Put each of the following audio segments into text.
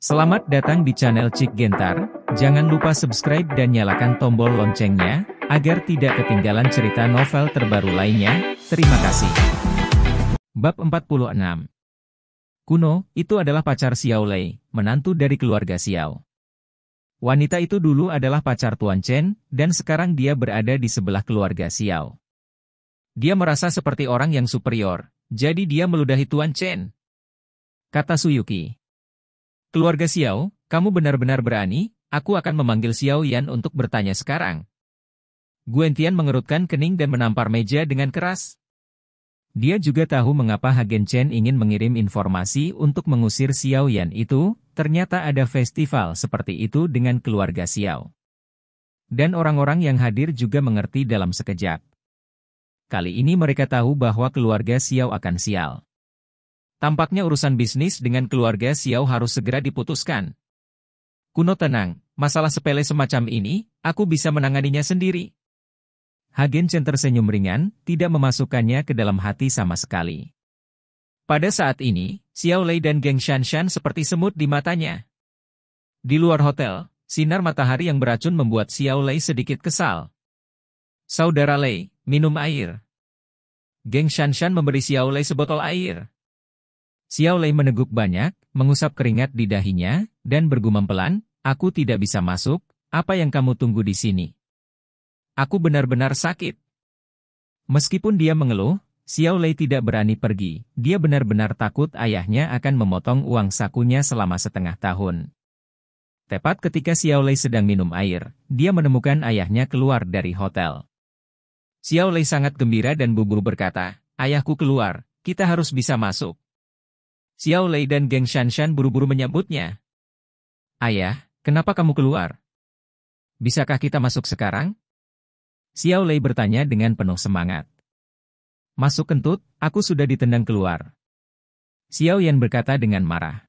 Selamat datang di channel Cik Gentar, jangan lupa subscribe dan nyalakan tombol loncengnya, agar tidak ketinggalan cerita novel terbaru lainnya, terima kasih. Bab 46 Kuno, itu adalah pacar Xiao Lei, menantu dari keluarga Xiao. Wanita itu dulu adalah pacar Tuan Chen, dan sekarang dia berada di sebelah keluarga Xiao. Dia merasa seperti orang yang superior, jadi dia meludahi Tuan Chen. Kata Suyuki. Keluarga Xiao, kamu benar-benar berani, aku akan memanggil Xiao Yan untuk bertanya sekarang. Guentian mengerutkan kening dan menampar meja dengan keras. Dia juga tahu mengapa Hagen Chen ingin mengirim informasi untuk mengusir Xiao Yan itu, ternyata ada festival seperti itu dengan keluarga Xiao. Dan orang-orang yang hadir juga mengerti dalam sekejap. Kali ini mereka tahu bahwa keluarga Xiao akan sial. Tampaknya urusan bisnis dengan keluarga Xiao harus segera diputuskan. Kuno tenang, masalah sepele semacam ini, aku bisa menanganinya sendiri. Hagen Chen tersenyum ringan, tidak memasukkannya ke dalam hati sama sekali. Pada saat ini, Xiao Lei dan geng Shanshan seperti semut di matanya. Di luar hotel, sinar matahari yang beracun membuat Xiao Lei sedikit kesal. Saudara Lei, minum air. Geng Shanshan memberi Xiao Lei sebotol air. Xiao Lei meneguk banyak, mengusap keringat di dahinya, dan bergumam pelan, aku tidak bisa masuk, apa yang kamu tunggu di sini? Aku benar-benar sakit. Meskipun dia mengeluh, Xiao Lei tidak berani pergi. Dia benar-benar takut ayahnya akan memotong uang sakunya selama setengah tahun. Tepat ketika Xiao Lei sedang minum air, dia menemukan ayahnya keluar dari hotel. Xiao Lei sangat gembira dan buru-buru berkata, Ayahku keluar, kita harus bisa masuk. Xiao Lei dan geng Shanshan buru-buru menyambutnya. Ayah, kenapa kamu keluar? Bisakah kita masuk sekarang? Xiao Lei bertanya dengan penuh semangat. Masuk kentut, aku sudah ditendang keluar. Xiao Yan berkata dengan marah.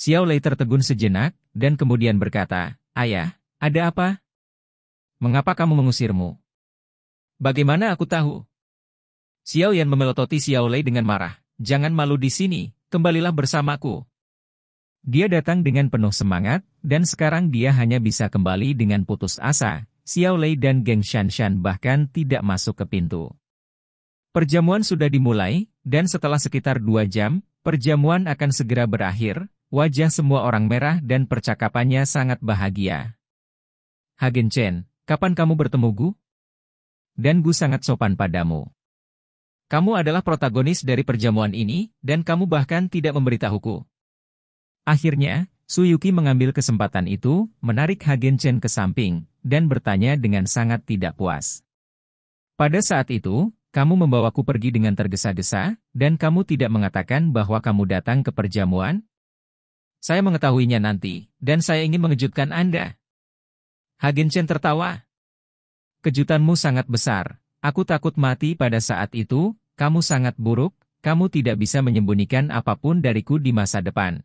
Xiao Lei tertegun sejenak, dan kemudian berkata, Ayah, ada apa? Mengapa kamu mengusirmu? Bagaimana aku tahu? Xiao Yan memelototi Xiao Lei dengan marah. Jangan malu di sini kembalilah bersamaku. Dia datang dengan penuh semangat, dan sekarang dia hanya bisa kembali dengan putus asa. Xiao Lei dan geng Shanshan bahkan tidak masuk ke pintu. Perjamuan sudah dimulai, dan setelah sekitar dua jam, perjamuan akan segera berakhir, wajah semua orang merah dan percakapannya sangat bahagia. Hagen Chen, kapan kamu bertemu Gu? Dan Gu sangat sopan padamu. Kamu adalah protagonis dari perjamuan ini, dan kamu bahkan tidak memberitahuku. Akhirnya, Suyuki mengambil kesempatan itu, menarik Hagen Chen ke samping, dan bertanya dengan sangat tidak puas. Pada saat itu, kamu membawaku pergi dengan tergesa-gesa, dan kamu tidak mengatakan bahwa kamu datang ke perjamuan? Saya mengetahuinya nanti, dan saya ingin mengejutkan Anda. Hagen Chen tertawa. Kejutanmu sangat besar, Aku takut mati pada saat itu, kamu sangat buruk, kamu tidak bisa menyembunyikan apapun dariku di masa depan.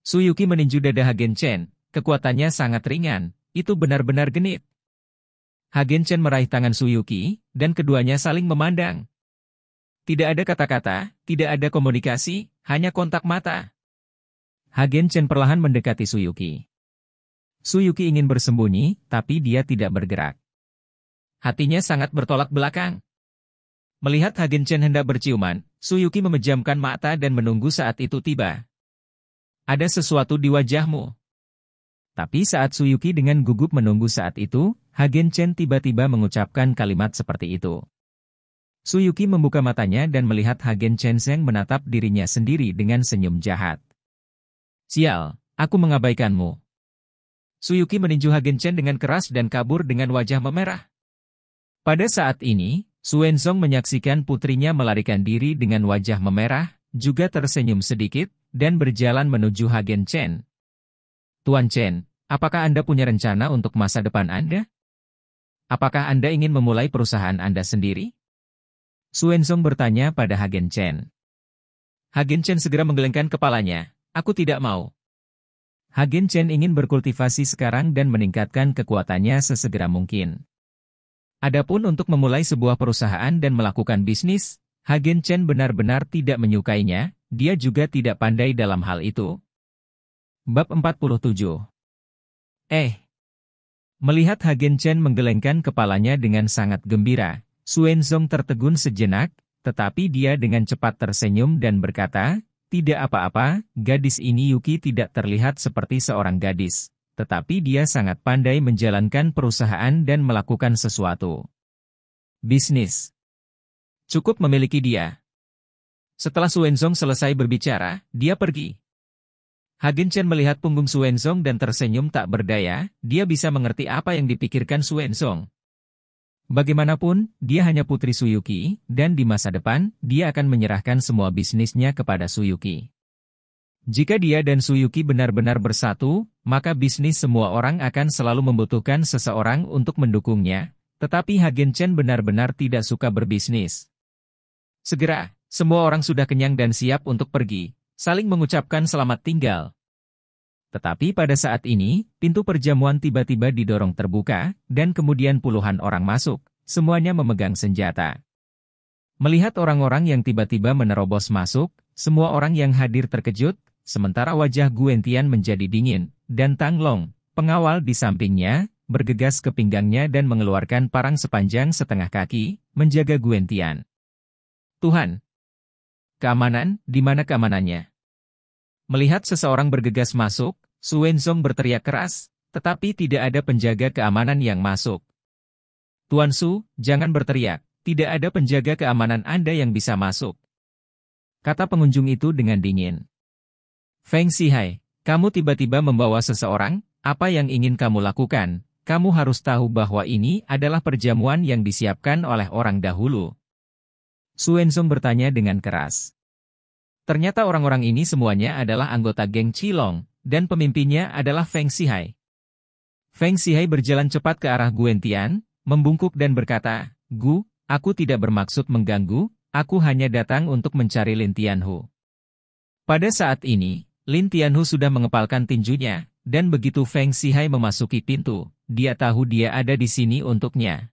Suyuki meninju dada Hagen Chen, kekuatannya sangat ringan, itu benar-benar genit. Hagen Chen meraih tangan Suyuki, dan keduanya saling memandang. Tidak ada kata-kata, tidak ada komunikasi, hanya kontak mata. Hagen Chen perlahan mendekati Suyuki. Suyuki ingin bersembunyi, tapi dia tidak bergerak. Hatinya sangat bertolak belakang. Melihat Hagen Chen hendak berciuman, Suyuki memejamkan mata dan menunggu saat itu tiba. Ada sesuatu di wajahmu. Tapi saat Suyuki dengan gugup menunggu saat itu, Hagen Chen tiba-tiba mengucapkan kalimat seperti itu. Suyuki membuka matanya dan melihat Hagen Chen Seng menatap dirinya sendiri dengan senyum jahat. Sial, aku mengabaikanmu. Suyuki meninju Hagen Chen dengan keras dan kabur dengan wajah memerah. Pada saat ini, Suenzong menyaksikan putrinya melarikan diri dengan wajah memerah, juga tersenyum sedikit, dan berjalan menuju Hagen Chen. Tuan Chen, apakah Anda punya rencana untuk masa depan Anda? Apakah Anda ingin memulai perusahaan Anda sendiri? Suenzong bertanya pada Hagen Chen. Hagen Chen segera menggelengkan kepalanya. Aku tidak mau. Hagen Chen ingin berkultivasi sekarang dan meningkatkan kekuatannya sesegera mungkin. Adapun untuk memulai sebuah perusahaan dan melakukan bisnis, Hagen Chen benar-benar tidak menyukainya, dia juga tidak pandai dalam hal itu. Bab 47 Eh Melihat Hagen Chen menggelengkan kepalanya dengan sangat gembira, Zong tertegun sejenak, tetapi dia dengan cepat tersenyum dan berkata, tidak apa-apa, gadis ini Yuki tidak terlihat seperti seorang gadis tetapi dia sangat pandai menjalankan perusahaan dan melakukan sesuatu. Bisnis Cukup memiliki dia. Setelah Suenzong selesai berbicara, dia pergi. Hagen Chen melihat punggung Suenzong dan tersenyum tak berdaya, dia bisa mengerti apa yang dipikirkan Suenzong. Bagaimanapun, dia hanya putri Suyuki, dan di masa depan, dia akan menyerahkan semua bisnisnya kepada Suyuki. Jika dia dan Suyuki benar-benar bersatu, maka bisnis semua orang akan selalu membutuhkan seseorang untuk mendukungnya, tetapi Hagen Chen benar-benar tidak suka berbisnis. Segera, semua orang sudah kenyang dan siap untuk pergi, saling mengucapkan selamat tinggal. Tetapi pada saat ini, pintu perjamuan tiba-tiba didorong terbuka, dan kemudian puluhan orang masuk, semuanya memegang senjata. Melihat orang-orang yang tiba-tiba menerobos masuk, semua orang yang hadir terkejut sementara wajah Guentian menjadi dingin, dan Tang Long, pengawal di sampingnya, bergegas ke pinggangnya dan mengeluarkan parang sepanjang setengah kaki, menjaga Guentian. Tuhan! Keamanan, di mana keamanannya? Melihat seseorang bergegas masuk, Wenzong berteriak keras, tetapi tidak ada penjaga keamanan yang masuk. Tuan Su, jangan berteriak, tidak ada penjaga keamanan Anda yang bisa masuk. Kata pengunjung itu dengan dingin. Feng Shihai, kamu tiba-tiba membawa seseorang, apa yang ingin kamu lakukan? Kamu harus tahu bahwa ini adalah perjamuan yang disiapkan oleh orang dahulu. Suensung bertanya dengan keras. Ternyata orang-orang ini semuanya adalah anggota geng Cilong, dan pemimpinnya adalah Feng Shihai. Feng Shihai berjalan cepat ke arah Guentian, membungkuk dan berkata, Gu, aku tidak bermaksud mengganggu, aku hanya datang untuk mencari Lin Tianhu. Pada saat ini, Lin Tianhu sudah mengepalkan tinjunya, dan begitu Feng Sihai memasuki pintu, dia tahu dia ada di sini untuknya.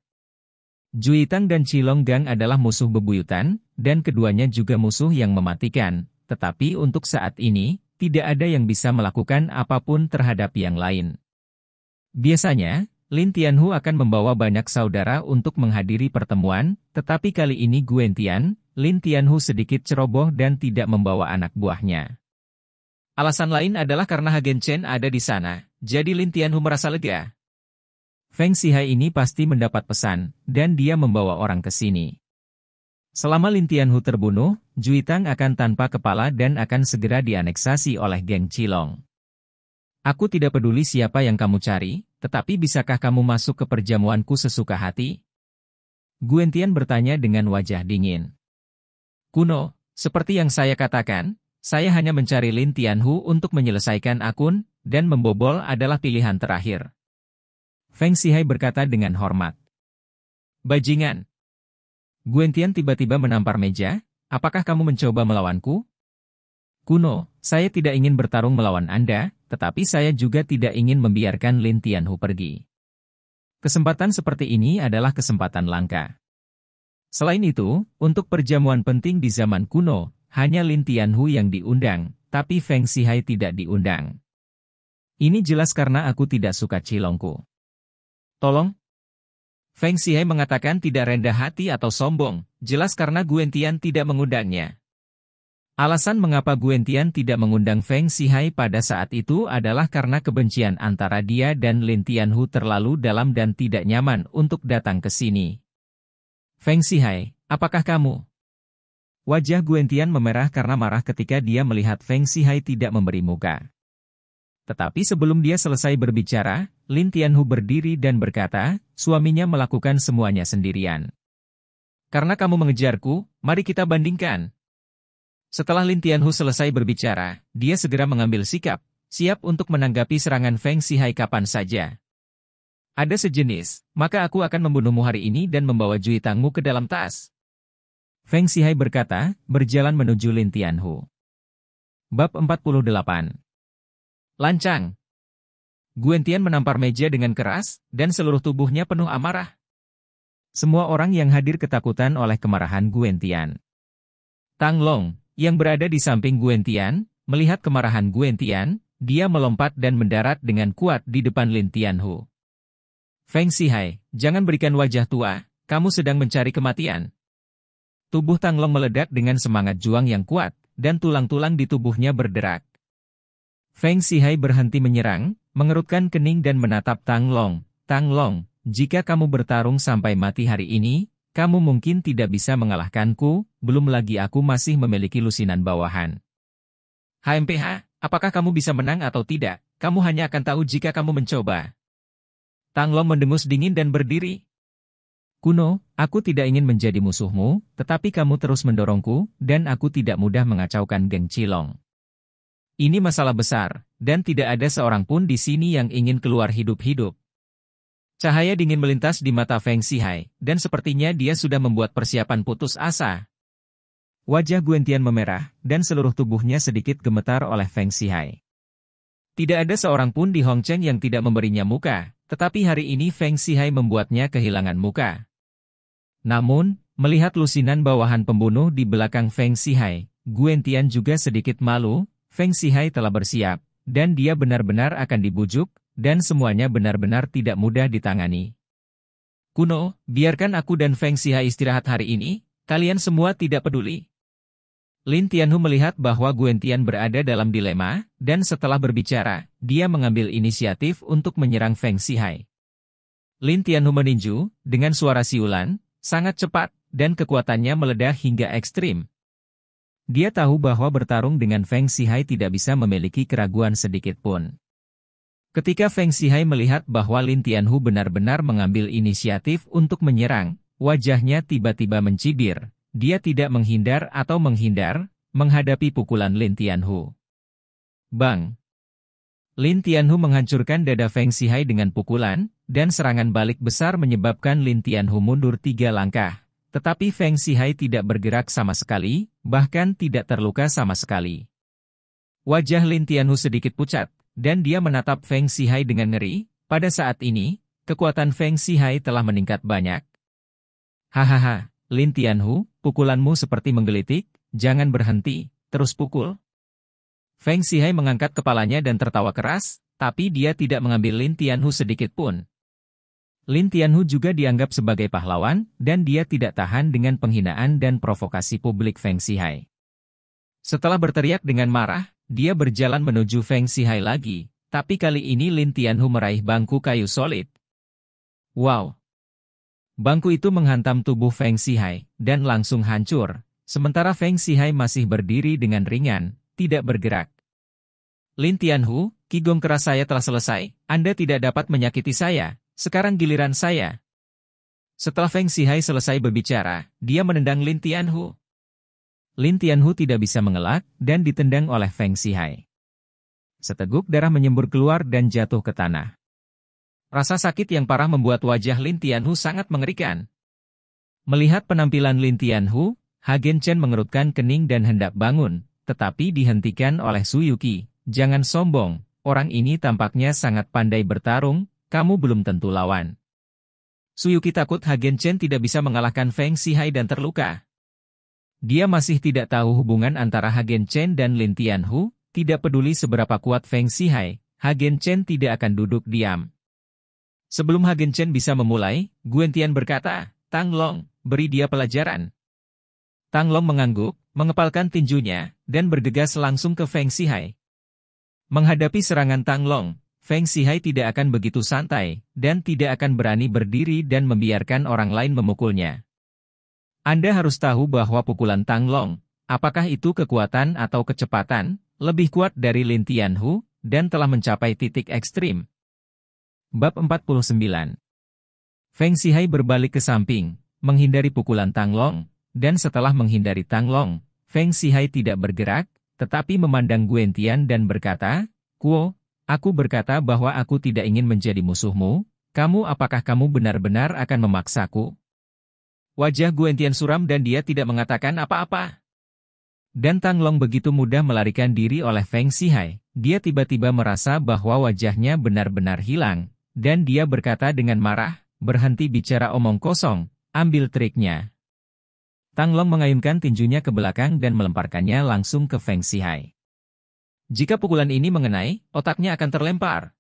Jui Tang dan Cilong Gang adalah musuh bebuyutan, dan keduanya juga musuh yang mematikan, tetapi untuk saat ini, tidak ada yang bisa melakukan apapun terhadap yang lain. Biasanya, Lin Tianhu akan membawa banyak saudara untuk menghadiri pertemuan, tetapi kali ini Guentian, Lin Tianhu sedikit ceroboh dan tidak membawa anak buahnya. Alasan lain adalah karena Hagen Chen ada di sana, jadi Lin Tianhu merasa lega. Feng Xihai ini pasti mendapat pesan, dan dia membawa orang ke sini. Selama Lin Tianhu terbunuh, Juitang akan tanpa kepala dan akan segera dianeksasi oleh geng Cilong. Aku tidak peduli siapa yang kamu cari, tetapi bisakah kamu masuk ke perjamuanku sesuka hati? Guentian bertanya dengan wajah dingin. Kuno, seperti yang saya katakan, saya hanya mencari Lin Tianhu untuk menyelesaikan akun, dan membobol adalah pilihan terakhir. Feng Xihai berkata dengan hormat. Bajingan! Guentian tiba-tiba menampar meja, apakah kamu mencoba melawanku? Kuno, saya tidak ingin bertarung melawan Anda, tetapi saya juga tidak ingin membiarkan Lin Tianhu pergi. Kesempatan seperti ini adalah kesempatan langka. Selain itu, untuk perjamuan penting di zaman kuno, hanya Lin Tianhu yang diundang, tapi Feng Sihai tidak diundang. Ini jelas karena aku tidak suka cilongku. Tolong? Feng Sihai mengatakan tidak rendah hati atau sombong, jelas karena Guentian tidak mengundangnya. Alasan mengapa Guentian tidak mengundang Feng Sihai pada saat itu adalah karena kebencian antara dia dan Lin Tianhu terlalu dalam dan tidak nyaman untuk datang ke sini. Feng Sihai, apakah kamu? Wajah Guentian memerah karena marah ketika dia melihat Feng Sihai tidak memberi muka. Tetapi sebelum dia selesai berbicara, Lin Tianhu berdiri dan berkata, suaminya melakukan semuanya sendirian. Karena kamu mengejarku, mari kita bandingkan. Setelah Lin Tianhu selesai berbicara, dia segera mengambil sikap, siap untuk menanggapi serangan Feng Sihai kapan saja. Ada sejenis, maka aku akan membunuhmu hari ini dan membawa Jui Tangmu ke dalam tas. Feng Sihai berkata, berjalan menuju Lin Tianhu. Bab 48 Lancang Guentian menampar meja dengan keras, dan seluruh tubuhnya penuh amarah. Semua orang yang hadir ketakutan oleh kemarahan Guentian. Tang Long, yang berada di samping Guentian, melihat kemarahan Guentian, dia melompat dan mendarat dengan kuat di depan Lin Tianhu. Feng Sihai, jangan berikan wajah tua, kamu sedang mencari kematian. Tubuh Tanglong meledak dengan semangat juang yang kuat, dan tulang-tulang di tubuhnya berderak. Feng Sihai berhenti menyerang, mengerutkan kening dan menatap Tang Long. Tang Long, jika kamu bertarung sampai mati hari ini, kamu mungkin tidak bisa mengalahkanku, belum lagi aku masih memiliki lusinan bawahan. HMPH, apakah kamu bisa menang atau tidak? Kamu hanya akan tahu jika kamu mencoba. Tang Long mendengus dingin dan berdiri, Kuno, aku tidak ingin menjadi musuhmu, tetapi kamu terus mendorongku, dan aku tidak mudah mengacaukan geng Cilong. Ini masalah besar, dan tidak ada seorang pun di sini yang ingin keluar hidup-hidup. Cahaya dingin melintas di mata Feng Sihai, dan sepertinya dia sudah membuat persiapan putus asa. Wajah Guentian memerah, dan seluruh tubuhnya sedikit gemetar oleh Feng Sihai. Tidak ada seorang pun di Hongcheng yang tidak memberinya muka, tetapi hari ini Feng Sihai membuatnya kehilangan muka. Namun, melihat lusinan bawahan pembunuh di belakang Feng Sihai, Guentian Tian juga sedikit malu, Feng Sihai telah bersiap, dan dia benar-benar akan dibujuk, dan semuanya benar-benar tidak mudah ditangani. Kuno, biarkan aku dan Feng Sihai istirahat hari ini, kalian semua tidak peduli. Lin Tianhu melihat bahwa Guentian Tian berada dalam dilema, dan setelah berbicara, dia mengambil inisiatif untuk menyerang Feng Sihai. Lin Tianhu meninju, dengan suara siulan, Sangat cepat, dan kekuatannya meledak hingga ekstrim. Dia tahu bahwa bertarung dengan Feng Sihai tidak bisa memiliki keraguan sedikit pun. Ketika Feng Sihai melihat bahwa Lin Tianhu benar-benar mengambil inisiatif untuk menyerang, wajahnya tiba-tiba mencibir. Dia tidak menghindar atau menghindar, menghadapi pukulan Lin Tianhu. Bang! Lin Tianhu menghancurkan dada Feng Sihai dengan pukulan, dan serangan balik besar menyebabkan Lin Tianhu mundur tiga langkah. Tetapi Feng Sihai tidak bergerak sama sekali, bahkan tidak terluka sama sekali. Wajah Lin Tianhu sedikit pucat, dan dia menatap Feng Sihai dengan ngeri. Pada saat ini, kekuatan Feng Sihai telah meningkat banyak. Hahaha, Lin Tianhu, pukulanmu seperti menggelitik, jangan berhenti, terus pukul. Feng Sihai mengangkat kepalanya dan tertawa keras, tapi dia tidak mengambil Lin Tianhu sedikit pun. Lin Tianhu juga dianggap sebagai pahlawan, dan dia tidak tahan dengan penghinaan dan provokasi publik Feng Sihai. Setelah berteriak dengan marah, dia berjalan menuju Feng Sihai lagi, tapi kali ini Lin Tianhu meraih bangku kayu solid. Wow! Bangku itu menghantam tubuh Feng Sihai, dan langsung hancur, sementara Feng Sihai masih berdiri dengan ringan, tidak bergerak. Lin Tianhu, kigong keras saya telah selesai, Anda tidak dapat menyakiti saya, sekarang giliran saya. Setelah Feng Sihai selesai berbicara, dia menendang Lin Tianhu. Lin Tianhu tidak bisa mengelak dan ditendang oleh Feng Sihai. Seteguk darah menyembur keluar dan jatuh ke tanah. Rasa sakit yang parah membuat wajah Lin Tianhu sangat mengerikan. Melihat penampilan Lin Tianhu, Hagen Chen mengerutkan kening dan hendak bangun, tetapi dihentikan oleh Suyuki. Jangan sombong, orang ini tampaknya sangat pandai bertarung, kamu belum tentu lawan. Suyuki takut Hagen Chen tidak bisa mengalahkan Feng Sihai dan terluka. Dia masih tidak tahu hubungan antara Hagen Chen dan Lin Tianhu, tidak peduli seberapa kuat Feng Sihai, Hagen Chen tidak akan duduk diam. Sebelum Hagen Chen bisa memulai, Guen Tian berkata, Tang Long, beri dia pelajaran. Tang Long mengangguk, mengepalkan tinjunya, dan bergegas langsung ke Feng Sihai. Menghadapi serangan Tang Long, Feng Sihai tidak akan begitu santai, dan tidak akan berani berdiri dan membiarkan orang lain memukulnya. Anda harus tahu bahwa pukulan Tang Long, apakah itu kekuatan atau kecepatan, lebih kuat dari Lin Hu, dan telah mencapai titik ekstrim. Bab 49 Feng Sihai berbalik ke samping, menghindari pukulan Tang Long, dan setelah menghindari Tang Long, Feng Sihai tidak bergerak, tetapi memandang Guentian dan berkata, Kuo, Aku berkata bahwa aku tidak ingin menjadi musuhmu, kamu apakah kamu benar-benar akan memaksaku? Wajah Guentian suram dan dia tidak mengatakan apa-apa. Dan Tang Long begitu mudah melarikan diri oleh Feng Sihai. Dia tiba-tiba merasa bahwa wajahnya benar-benar hilang, dan dia berkata dengan marah, berhenti bicara omong kosong, ambil triknya. Tang Long mengayunkan tinjunya ke belakang dan melemparkannya langsung ke Feng Sihai. Jika pukulan ini mengenai, otaknya akan terlempar.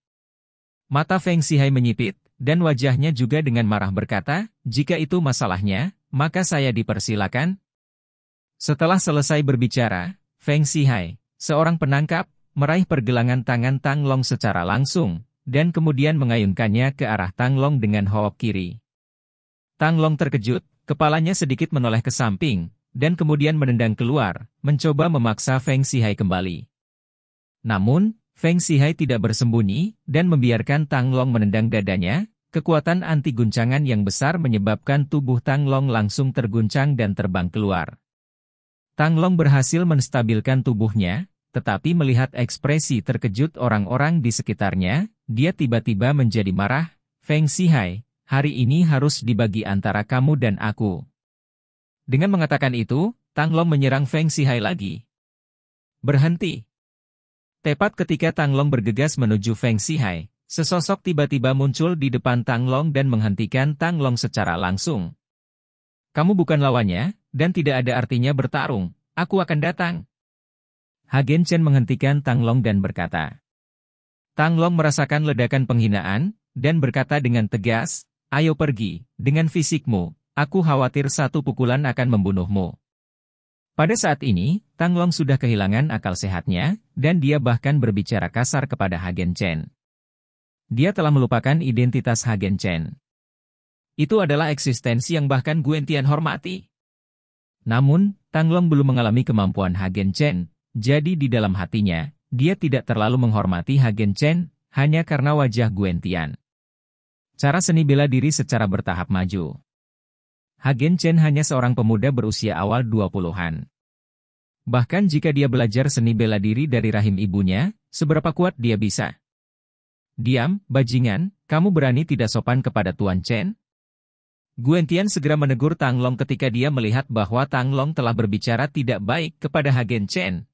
Mata Feng Sihai menyipit, dan wajahnya juga dengan marah berkata, jika itu masalahnya, maka saya dipersilakan. Setelah selesai berbicara, Feng Sihai, seorang penangkap, meraih pergelangan tangan Tang Long secara langsung, dan kemudian mengayunkannya ke arah Tang Long dengan hoop kiri. Tang Long terkejut, kepalanya sedikit menoleh ke samping, dan kemudian menendang keluar, mencoba memaksa Feng Sihai kembali. Namun, Feng Sihai tidak bersembunyi dan membiarkan Tang Long menendang dadanya, kekuatan anti guncangan yang besar menyebabkan tubuh Tang Long langsung terguncang dan terbang keluar. Tang Long berhasil menstabilkan tubuhnya, tetapi melihat ekspresi terkejut orang-orang di sekitarnya, dia tiba-tiba menjadi marah, Feng Sihai, hari ini harus dibagi antara kamu dan aku. Dengan mengatakan itu, Tang Long menyerang Feng Sihai lagi. Berhenti. Tepat ketika Tang Long bergegas menuju Feng Sihai, sesosok tiba-tiba muncul di depan Tang Long dan menghentikan Tang Long secara langsung. Kamu bukan lawannya, dan tidak ada artinya bertarung, aku akan datang. Hagen Chen menghentikan Tang Long dan berkata. Tang Long merasakan ledakan penghinaan, dan berkata dengan tegas, ayo pergi, dengan fisikmu, aku khawatir satu pukulan akan membunuhmu. Pada saat ini, Tang Long sudah kehilangan akal sehatnya, dan dia bahkan berbicara kasar kepada Hagen Chen. Dia telah melupakan identitas Hagen Chen. Itu adalah eksistensi yang bahkan Guen Tian hormati. Namun, Tang Long belum mengalami kemampuan Hagen Chen, jadi di dalam hatinya, dia tidak terlalu menghormati Hagen Chen, hanya karena wajah Guen Tian. Cara seni bela diri secara bertahap maju Hagen Chen hanya seorang pemuda berusia awal 20-an. Bahkan jika dia belajar seni bela diri dari rahim ibunya, seberapa kuat dia bisa? Diam, bajingan, kamu berani tidak sopan kepada Tuan Chen? Guentian segera menegur Tang Long ketika dia melihat bahwa Tang Long telah berbicara tidak baik kepada Hagen Chen.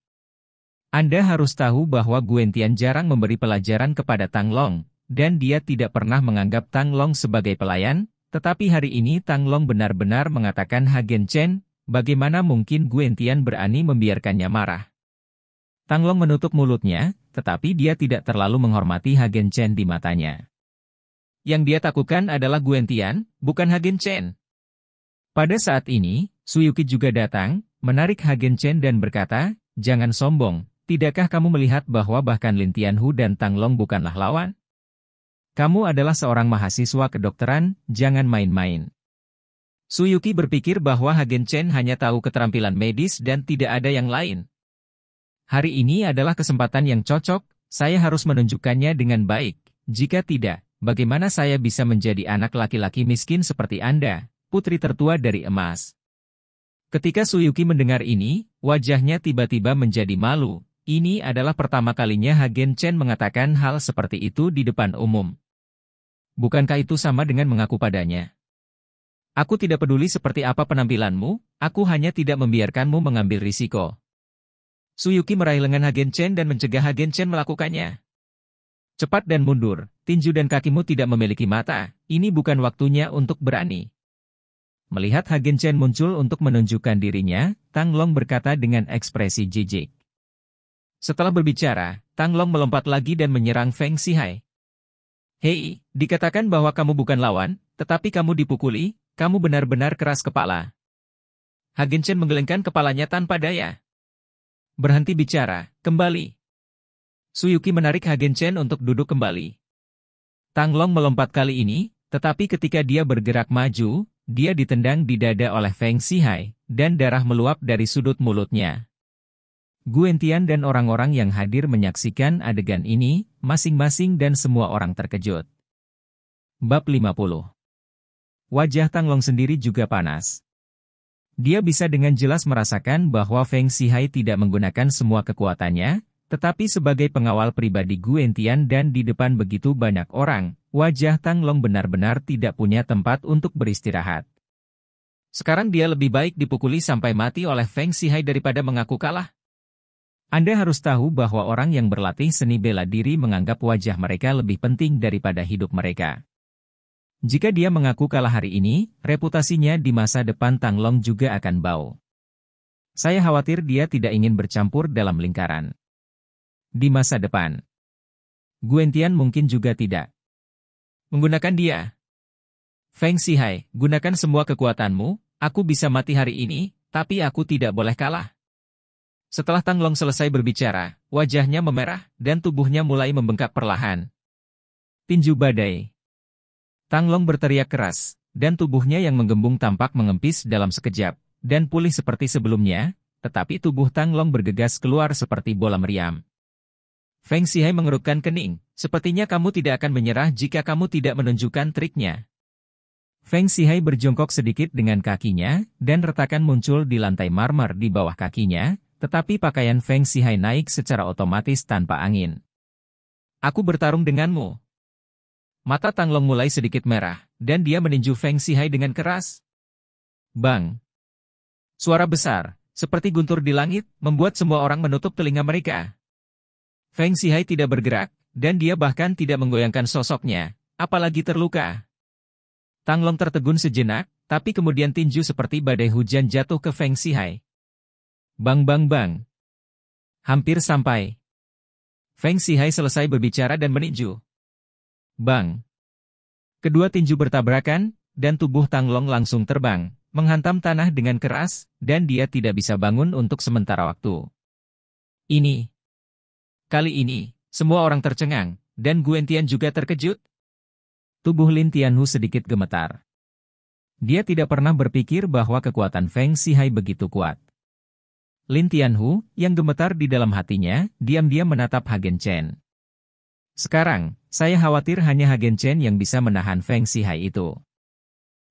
Anda harus tahu bahwa Guentian jarang memberi pelajaran kepada Tang Long, dan dia tidak pernah menganggap Tang Long sebagai pelayan, tetapi hari ini Tang Long benar-benar mengatakan Hagen Chen, bagaimana mungkin Guen Tian berani membiarkannya marah. Tang Long menutup mulutnya, tetapi dia tidak terlalu menghormati Hagen Chen di matanya. Yang dia takutkan adalah Guen Tian, bukan Hagen Chen. Pada saat ini, Suyuki juga datang, menarik Hagen Chen dan berkata, Jangan sombong, tidakkah kamu melihat bahwa bahkan Lintian Hu dan Tang Long bukanlah lawan? Kamu adalah seorang mahasiswa kedokteran, jangan main-main. Suyuki berpikir bahwa Hagen Chen hanya tahu keterampilan medis dan tidak ada yang lain. Hari ini adalah kesempatan yang cocok, saya harus menunjukkannya dengan baik. Jika tidak, bagaimana saya bisa menjadi anak laki-laki miskin seperti Anda, putri tertua dari emas? Ketika Suyuki mendengar ini, wajahnya tiba-tiba menjadi malu, ini adalah pertama kalinya Hagen Chen mengatakan hal seperti itu di depan umum. Bukankah itu sama dengan mengaku padanya? Aku tidak peduli seperti apa penampilanmu, aku hanya tidak membiarkanmu mengambil risiko. Suyuki meraih lengan Hagen Chen dan mencegah Hagen Chen melakukannya. Cepat dan mundur, tinju dan kakimu tidak memiliki mata, ini bukan waktunya untuk berani. Melihat Hagen Chen muncul untuk menunjukkan dirinya, Tang Long berkata dengan ekspresi jijik. Setelah berbicara, Tang Long melompat lagi dan menyerang Feng Sihai. Hei, dikatakan bahwa kamu bukan lawan, tetapi kamu dipukuli, kamu benar-benar keras kepala. Hagen Chen menggelengkan kepalanya tanpa daya. Berhenti bicara, kembali. Suyuki menarik Hagen Chen untuk duduk kembali. Tang Long melompat kali ini, tetapi ketika dia bergerak maju, dia ditendang di dada oleh Feng Sihai, dan darah meluap dari sudut mulutnya. Guentian dan orang-orang yang hadir menyaksikan adegan ini, masing-masing dan semua orang terkejut. Bab 50 Wajah Tang Long sendiri juga panas. Dia bisa dengan jelas merasakan bahwa Feng Shihai tidak menggunakan semua kekuatannya, tetapi sebagai pengawal pribadi Guentian dan di depan begitu banyak orang, wajah Tang Long benar-benar tidak punya tempat untuk beristirahat. Sekarang dia lebih baik dipukuli sampai mati oleh Feng Shihai daripada mengaku kalah. Anda harus tahu bahwa orang yang berlatih seni bela diri menganggap wajah mereka lebih penting daripada hidup mereka. Jika dia mengaku kalah hari ini, reputasinya di masa depan Tang Long juga akan bau. Saya khawatir dia tidak ingin bercampur dalam lingkaran. Di masa depan. Guentian mungkin juga tidak. Menggunakan dia. Feng Sihai, gunakan semua kekuatanmu, aku bisa mati hari ini, tapi aku tidak boleh kalah. Setelah Tang Long selesai berbicara, wajahnya memerah dan tubuhnya mulai membengkak perlahan. Tinju badai. Tang Long berteriak keras, dan tubuhnya yang menggembung tampak mengempis dalam sekejap, dan pulih seperti sebelumnya, tetapi tubuh Tang Long bergegas keluar seperti bola meriam. Feng Sihai mengerutkan kening, sepertinya kamu tidak akan menyerah jika kamu tidak menunjukkan triknya. Feng Sihai berjongkok sedikit dengan kakinya, dan retakan muncul di lantai marmer di bawah kakinya, tetapi pakaian Feng Sihai naik secara otomatis tanpa angin. Aku bertarung denganmu. Mata Tang Long mulai sedikit merah, dan dia meninju Feng Sihai dengan keras. Bang! Suara besar, seperti guntur di langit, membuat semua orang menutup telinga mereka. Feng Sihai tidak bergerak, dan dia bahkan tidak menggoyangkan sosoknya, apalagi terluka. Tang Long tertegun sejenak, tapi kemudian tinju seperti badai hujan jatuh ke Feng Sihai. Bang bang bang. Hampir sampai. Feng Sihai selesai berbicara dan meninju. Bang. Kedua tinju bertabrakan, dan tubuh Tang Long langsung terbang, menghantam tanah dengan keras, dan dia tidak bisa bangun untuk sementara waktu. Ini. Kali ini, semua orang tercengang, dan Guen Tian juga terkejut. Tubuh Lin Tianhu sedikit gemetar. Dia tidak pernah berpikir bahwa kekuatan Feng Sihai begitu kuat. Lin Tianhu, yang gemetar di dalam hatinya, diam-diam menatap Hagen Chen. Sekarang, saya khawatir hanya Hagen Chen yang bisa menahan Feng Sihai itu.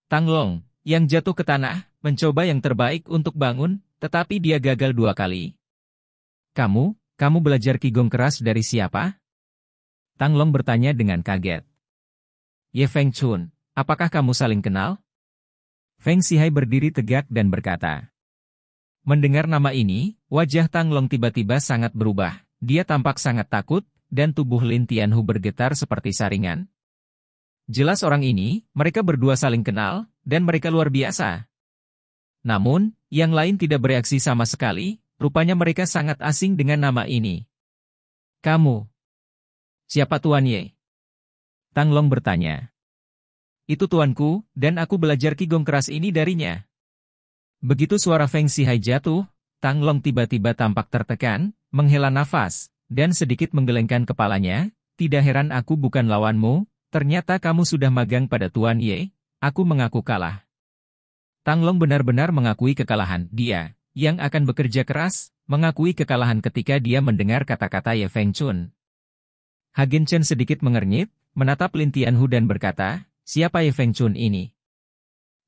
Tang Long, yang jatuh ke tanah, mencoba yang terbaik untuk bangun, tetapi dia gagal dua kali. Kamu, kamu belajar kigong keras dari siapa? Tang Long bertanya dengan kaget. Ye Feng Chun, apakah kamu saling kenal? Feng Sihai berdiri tegak dan berkata, Mendengar nama ini, wajah Tang Long tiba-tiba sangat berubah. Dia tampak sangat takut, dan tubuh Lin Tianhu bergetar seperti saringan. Jelas orang ini, mereka berdua saling kenal, dan mereka luar biasa. Namun, yang lain tidak bereaksi sama sekali, rupanya mereka sangat asing dengan nama ini. Kamu. Siapa Tuan Ye? Tang Long bertanya. Itu tuanku, dan aku belajar kigong keras ini darinya. Begitu suara Feng Sihai jatuh, Tang Long tiba-tiba tampak tertekan, menghela nafas, dan sedikit menggelengkan kepalanya, tidak heran aku bukan lawanmu, ternyata kamu sudah magang pada Tuan Ye, aku mengaku kalah. Tang Long benar-benar mengakui kekalahan dia, yang akan bekerja keras, mengakui kekalahan ketika dia mendengar kata-kata Ye Feng Chun. Hagen Chen sedikit mengernyit, menatap Lin Tianhu dan berkata, siapa Ye Feng Chun ini?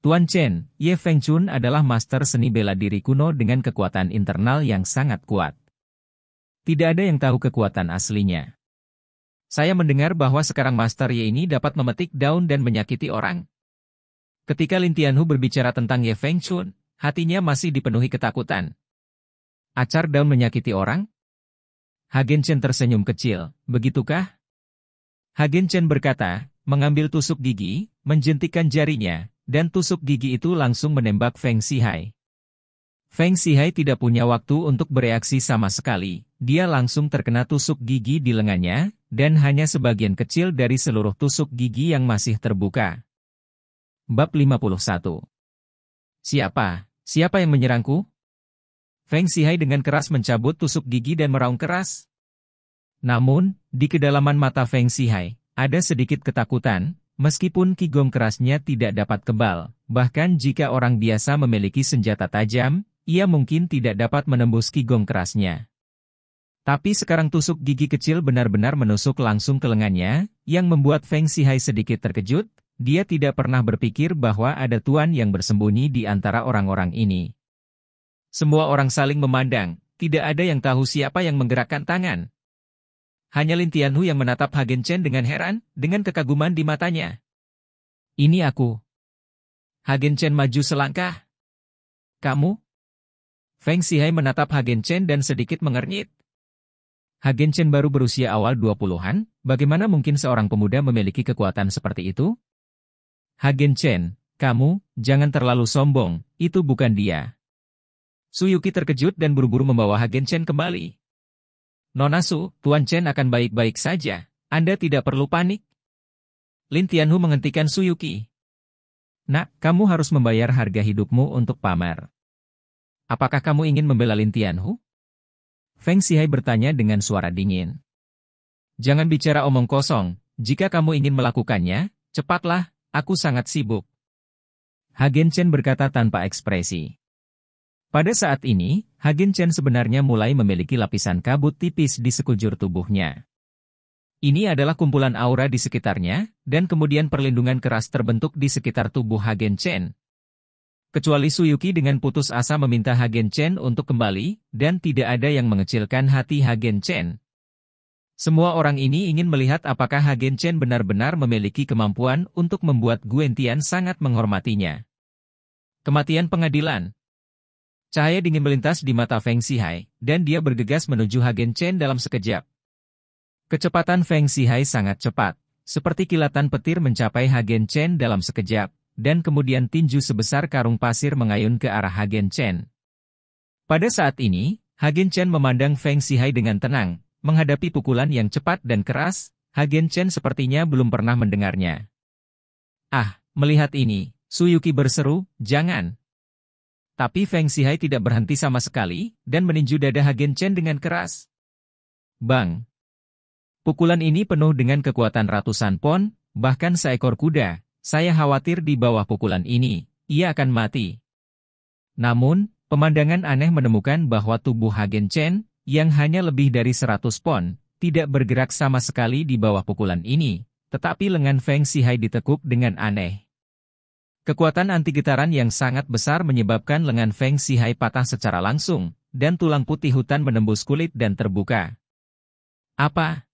Tuan Chen, Ye Feng Chun adalah master seni bela diri kuno dengan kekuatan internal yang sangat kuat. Tidak ada yang tahu kekuatan aslinya. Saya mendengar bahwa sekarang Master Ye ini dapat memetik daun dan menyakiti orang. Ketika Lin Tianhu berbicara tentang Ye Feng Chun, hatinya masih dipenuhi ketakutan. Acar daun menyakiti orang? Hagen Chen tersenyum kecil, begitukah? Hagen Chen berkata, mengambil tusuk gigi, menjentikan jarinya, dan tusuk gigi itu langsung menembak Feng Sihai. Feng Sihai tidak punya waktu untuk bereaksi sama sekali, dia langsung terkena tusuk gigi di lengannya, dan hanya sebagian kecil dari seluruh tusuk gigi yang masih terbuka. Bab 51 Siapa? Siapa yang menyerangku? Feng Sihai dengan keras mencabut tusuk gigi dan meraung keras. Namun, di kedalaman mata Feng Sihai, ada sedikit ketakutan, Meskipun kigong kerasnya tidak dapat kebal, bahkan jika orang biasa memiliki senjata tajam, ia mungkin tidak dapat menembus kigong kerasnya. Tapi sekarang tusuk gigi kecil benar-benar menusuk langsung ke lengannya, yang membuat Feng Sihai sedikit terkejut, dia tidak pernah berpikir bahwa ada tuan yang bersembunyi di antara orang-orang ini. Semua orang saling memandang, tidak ada yang tahu siapa yang menggerakkan tangan, hanya Lin Tianhu yang menatap Hagen Chen dengan heran, dengan kekaguman di matanya. Ini aku. Hagen Chen maju selangkah. Kamu? Feng Sihai menatap Hagen Chen dan sedikit mengernyit. Hagen Chen baru berusia awal 20-an, bagaimana mungkin seorang pemuda memiliki kekuatan seperti itu? Hagen Chen, kamu, jangan terlalu sombong, itu bukan dia. Suyuki terkejut dan buru-buru membawa Hagen Chen kembali. Nonasu, Tuan Chen akan baik-baik saja. Anda tidak perlu panik. Lin Tianhu menghentikan Suyuki. Nak, kamu harus membayar harga hidupmu untuk pamer. Apakah kamu ingin membela Lin Tianhu? Feng Xihai bertanya dengan suara dingin. Jangan bicara omong kosong. Jika kamu ingin melakukannya, cepatlah, aku sangat sibuk. Hagen Chen berkata tanpa ekspresi. Pada saat ini, Hagen Chen sebenarnya mulai memiliki lapisan kabut tipis di sekujur tubuhnya. Ini adalah kumpulan aura di sekitarnya, dan kemudian perlindungan keras terbentuk di sekitar tubuh Hagen Chen. Kecuali Suyuki dengan putus asa meminta Hagen Chen untuk kembali, dan tidak ada yang mengecilkan hati Hagen Chen. Semua orang ini ingin melihat apakah Hagen Chen benar-benar memiliki kemampuan untuk membuat Guentian sangat menghormatinya. Kematian pengadilan Cahaya dingin melintas di mata Feng Sihai, dan dia bergegas menuju Hagen Chen dalam sekejap. Kecepatan Feng Sihai sangat cepat, seperti kilatan petir mencapai Hagen Chen dalam sekejap, dan kemudian tinju sebesar karung pasir mengayun ke arah Hagen Chen. Pada saat ini, Hagen Chen memandang Feng Sihai dengan tenang, menghadapi pukulan yang cepat dan keras, Hagen Chen sepertinya belum pernah mendengarnya. Ah, melihat ini, Suyuki berseru, jangan, tapi Feng Shihai tidak berhenti sama sekali dan meninju dada Hagen Chen dengan keras. Bang! Pukulan ini penuh dengan kekuatan ratusan pon, bahkan seekor kuda. Saya khawatir di bawah pukulan ini, ia akan mati. Namun, pemandangan aneh menemukan bahwa tubuh Hagen Chen, yang hanya lebih dari 100 pon, tidak bergerak sama sekali di bawah pukulan ini, tetapi lengan Feng Shihai ditekuk dengan aneh. Kekuatan anti-getaran yang sangat besar menyebabkan lengan Feng Sihai patah secara langsung, dan tulang putih hutan menembus kulit dan terbuka. Apa?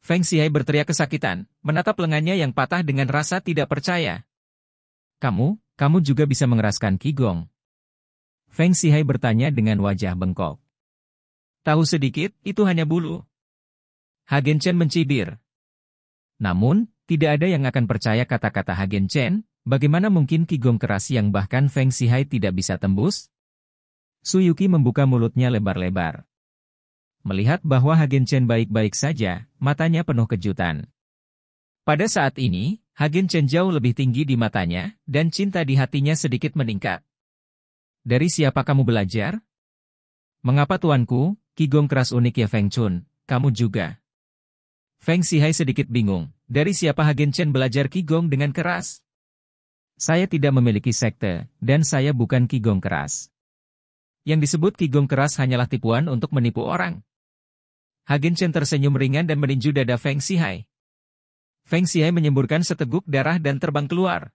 Feng Sihai berteriak kesakitan, menatap lengannya yang patah dengan rasa tidak percaya. Kamu, kamu juga bisa mengeraskan Qigong. Feng Sihai bertanya dengan wajah bengkok. Tahu sedikit, itu hanya bulu. Hagen Chen mencibir. Namun, tidak ada yang akan percaya kata-kata Hagen Chen, Bagaimana mungkin kigong keras yang bahkan Feng Shihai tidak bisa tembus? Suyuki membuka mulutnya lebar-lebar. Melihat bahwa Hagen Chen baik-baik saja, matanya penuh kejutan. Pada saat ini, Hagen Chen jauh lebih tinggi di matanya, dan cinta di hatinya sedikit meningkat. Dari siapa kamu belajar? Mengapa tuanku, kigong keras unik ya Feng Chun, kamu juga. Feng Shihai sedikit bingung, dari siapa Hagen Chen belajar kigong dengan keras? Saya tidak memiliki sekte, dan saya bukan kigong keras. Yang disebut kigong keras hanyalah tipuan untuk menipu orang. Hagen Chen tersenyum ringan dan meninju dada Feng Sihai. Feng Sihai menyemburkan seteguk darah dan terbang keluar.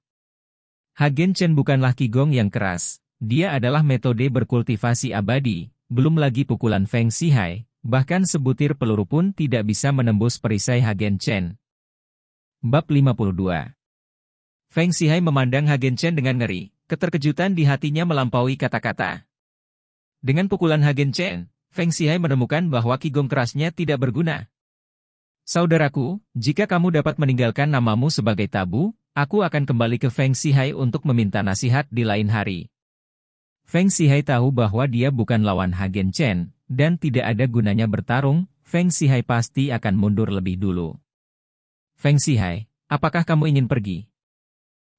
Hagen Chen bukanlah kigong yang keras, dia adalah metode berkultivasi abadi, belum lagi pukulan Feng Sihai, bahkan sebutir peluru pun tidak bisa menembus perisai Hagen Chen. Bab 52 Feng Sihai memandang Hagen Chen dengan ngeri, keterkejutan di hatinya melampaui kata-kata. Dengan pukulan Hagen Chen, Feng Sihai menemukan bahwa kigong kerasnya tidak berguna. Saudaraku, jika kamu dapat meninggalkan namamu sebagai tabu, aku akan kembali ke Feng Sihai untuk meminta nasihat di lain hari. Feng Sihai tahu bahwa dia bukan lawan Hagen Chen, dan tidak ada gunanya bertarung, Feng Sihai pasti akan mundur lebih dulu. Feng Sihai, apakah kamu ingin pergi?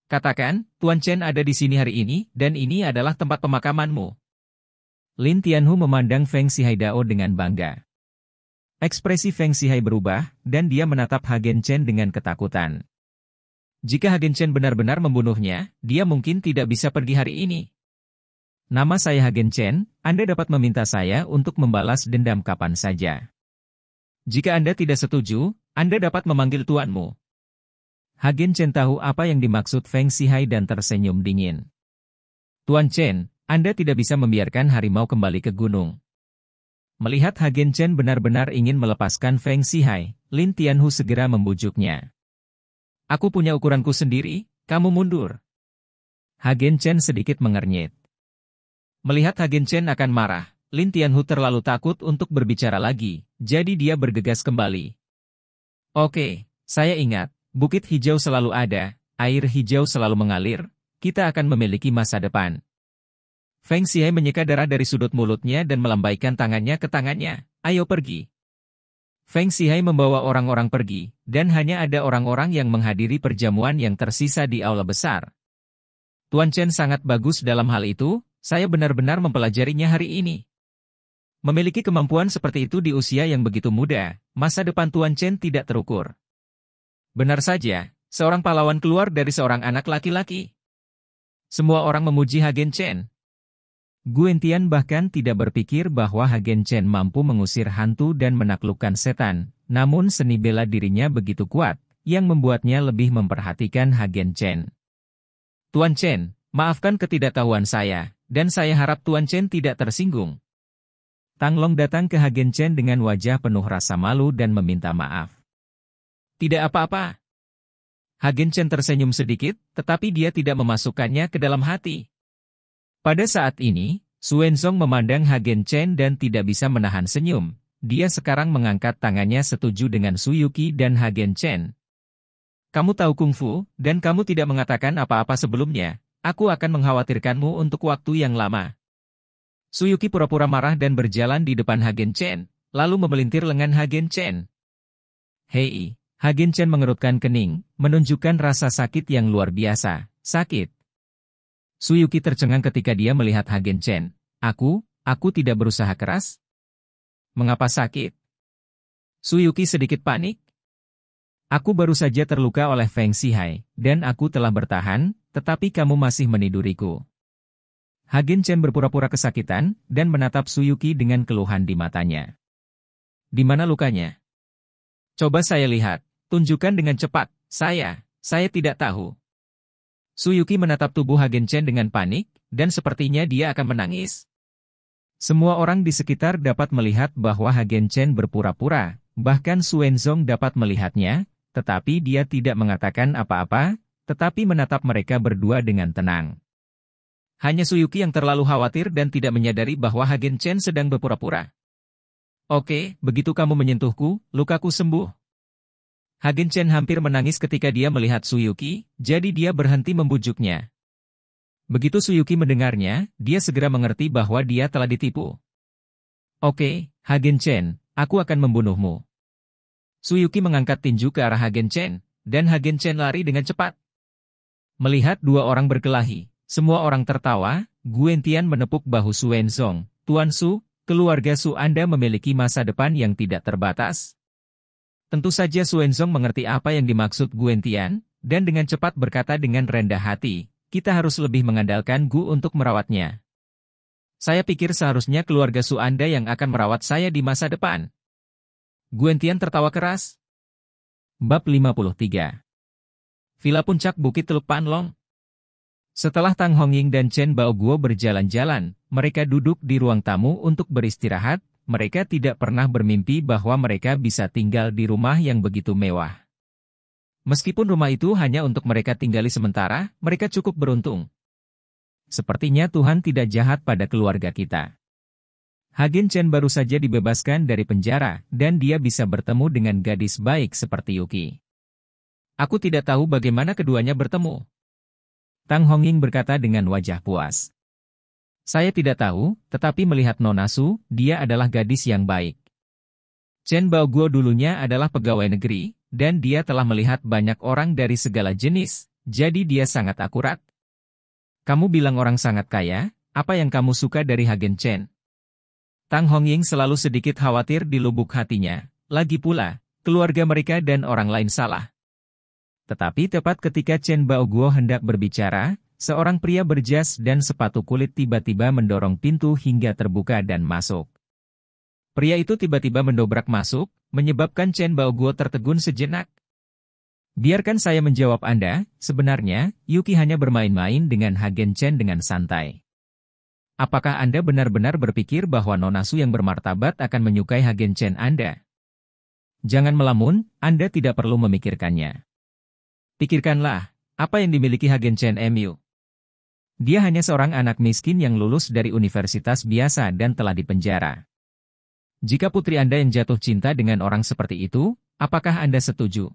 Katakan, Tuan Chen ada di sini hari ini, dan ini adalah tempat pemakamanmu. Lin Tianhu memandang Feng Sihai Dao dengan bangga. Ekspresi Feng Shihai berubah, dan dia menatap Hagen Chen dengan ketakutan. Jika Hagen Chen benar-benar membunuhnya, dia mungkin tidak bisa pergi hari ini. Nama saya Hagen Chen, Anda dapat meminta saya untuk membalas dendam kapan saja. Jika Anda tidak setuju, Anda dapat memanggil tuanmu. Hagen Chen tahu apa yang dimaksud Feng Sihai dan tersenyum dingin. Tuan Chen, Anda tidak bisa membiarkan harimau kembali ke gunung. Melihat Hagen Chen benar-benar ingin melepaskan Feng Sihai, Lin Tianhu segera membujuknya. Aku punya ukuranku sendiri, kamu mundur. Hagen Chen sedikit mengernyit. Melihat Hagen Chen akan marah, Lin Tianhu terlalu takut untuk berbicara lagi, jadi dia bergegas kembali. Oke, saya ingat, Bukit hijau selalu ada, air hijau selalu mengalir, kita akan memiliki masa depan. Feng Xie menyeka darah dari sudut mulutnya dan melambaikan tangannya ke tangannya. Ayo pergi. Feng Xihai membawa orang-orang pergi, dan hanya ada orang-orang yang menghadiri perjamuan yang tersisa di aula besar. Tuan Chen sangat bagus dalam hal itu, saya benar-benar mempelajarinya hari ini. Memiliki kemampuan seperti itu di usia yang begitu muda, masa depan Tuan Chen tidak terukur. Benar saja, seorang pahlawan keluar dari seorang anak laki-laki. Semua orang memuji Hagen Chen. Guen Tian bahkan tidak berpikir bahwa Hagen Chen mampu mengusir hantu dan menaklukkan setan, namun seni bela dirinya begitu kuat, yang membuatnya lebih memperhatikan Hagen Chen. Tuan Chen, maafkan ketidaktahuan saya, dan saya harap Tuan Chen tidak tersinggung. Tang Long datang ke Hagen Chen dengan wajah penuh rasa malu dan meminta maaf. Tidak apa-apa. Hagen Chen tersenyum sedikit, tetapi dia tidak memasukkannya ke dalam hati. Pada saat ini, Su Suenzong memandang Hagen Chen dan tidak bisa menahan senyum. Dia sekarang mengangkat tangannya setuju dengan Suyuki dan Hagen Chen. Kamu tahu kungfu, dan kamu tidak mengatakan apa-apa sebelumnya. Aku akan mengkhawatirkanmu untuk waktu yang lama. Suyuki pura-pura marah dan berjalan di depan Hagen Chen, lalu memelintir lengan Hagen Chen. Hei, Hagen Chen mengerutkan kening, menunjukkan rasa sakit yang luar biasa, sakit. Suyuki tercengang ketika dia melihat Hagen Chen. Aku, aku tidak berusaha keras? Mengapa sakit? Suyuki sedikit panik. Aku baru saja terluka oleh Feng Sihai, dan aku telah bertahan, tetapi kamu masih meniduriku. Hagen Chen berpura-pura kesakitan, dan menatap Suyuki dengan keluhan di matanya. Di mana lukanya? Coba saya lihat. Tunjukkan dengan cepat. Saya, saya tidak tahu. Suyuki menatap tubuh Hagen Chen dengan panik, dan sepertinya dia akan menangis. Semua orang di sekitar dapat melihat bahwa Hagen Chen berpura-pura, bahkan Suenzong dapat melihatnya, tetapi dia tidak mengatakan apa-apa, tetapi menatap mereka berdua dengan tenang. Hanya Suyuki yang terlalu khawatir dan tidak menyadari bahwa Hagen Chen sedang berpura-pura. Oke, begitu kamu menyentuhku, lukaku sembuh. Hagen Chen hampir menangis ketika dia melihat Suyuki, jadi dia berhenti membujuknya. Begitu Suyuki mendengarnya, dia segera mengerti bahwa dia telah ditipu. Oke, Hagen Chen, aku akan membunuhmu. Suyuki mengangkat tinju ke arah Hagen Chen, dan Hagen Chen lari dengan cepat. Melihat dua orang berkelahi, semua orang tertawa, Guentian menepuk bahu Suen Song, Tuan Su, keluarga Su Anda memiliki masa depan yang tidak terbatas. Tentu saja Suenzong mengerti apa yang dimaksud Guentian, dan dengan cepat berkata dengan rendah hati, kita harus lebih mengandalkan Gu untuk merawatnya. Saya pikir seharusnya keluarga Su Anda yang akan merawat saya di masa depan. Guentian tertawa keras. Bab 53 Villa Puncak Bukit Teluk Panlong setelah Tang Hongying dan Chen Baoguo berjalan-jalan, mereka duduk di ruang tamu untuk beristirahat, mereka tidak pernah bermimpi bahwa mereka bisa tinggal di rumah yang begitu mewah. Meskipun rumah itu hanya untuk mereka tinggali sementara, mereka cukup beruntung. Sepertinya Tuhan tidak jahat pada keluarga kita. Hagen Chen baru saja dibebaskan dari penjara, dan dia bisa bertemu dengan gadis baik seperti Yuki. Aku tidak tahu bagaimana keduanya bertemu, Tang Hongying berkata dengan wajah puas. Saya tidak tahu, tetapi melihat Nonasu, dia adalah gadis yang baik. Chen Baoguo dulunya adalah pegawai negeri, dan dia telah melihat banyak orang dari segala jenis, jadi dia sangat akurat. Kamu bilang orang sangat kaya, apa yang kamu suka dari Hagen Chen? Tang Hongying selalu sedikit khawatir di lubuk hatinya. Lagi pula, keluarga mereka dan orang lain salah. Tetapi tepat ketika Chen Baoguo hendak berbicara, seorang pria berjas dan sepatu kulit tiba-tiba mendorong pintu hingga terbuka dan masuk. Pria itu tiba-tiba mendobrak masuk, menyebabkan Chen Baoguo tertegun sejenak. Biarkan saya menjawab Anda, sebenarnya, Yuki hanya bermain-main dengan Hagen Chen dengan santai. Apakah Anda benar-benar berpikir bahwa Nonasu yang bermartabat akan menyukai Hagen Chen Anda? Jangan melamun, Anda tidak perlu memikirkannya. Pikirkanlah, apa yang dimiliki Hagen Chen MU? Dia hanya seorang anak miskin yang lulus dari universitas biasa dan telah dipenjara. Jika putri Anda yang jatuh cinta dengan orang seperti itu, apakah Anda setuju?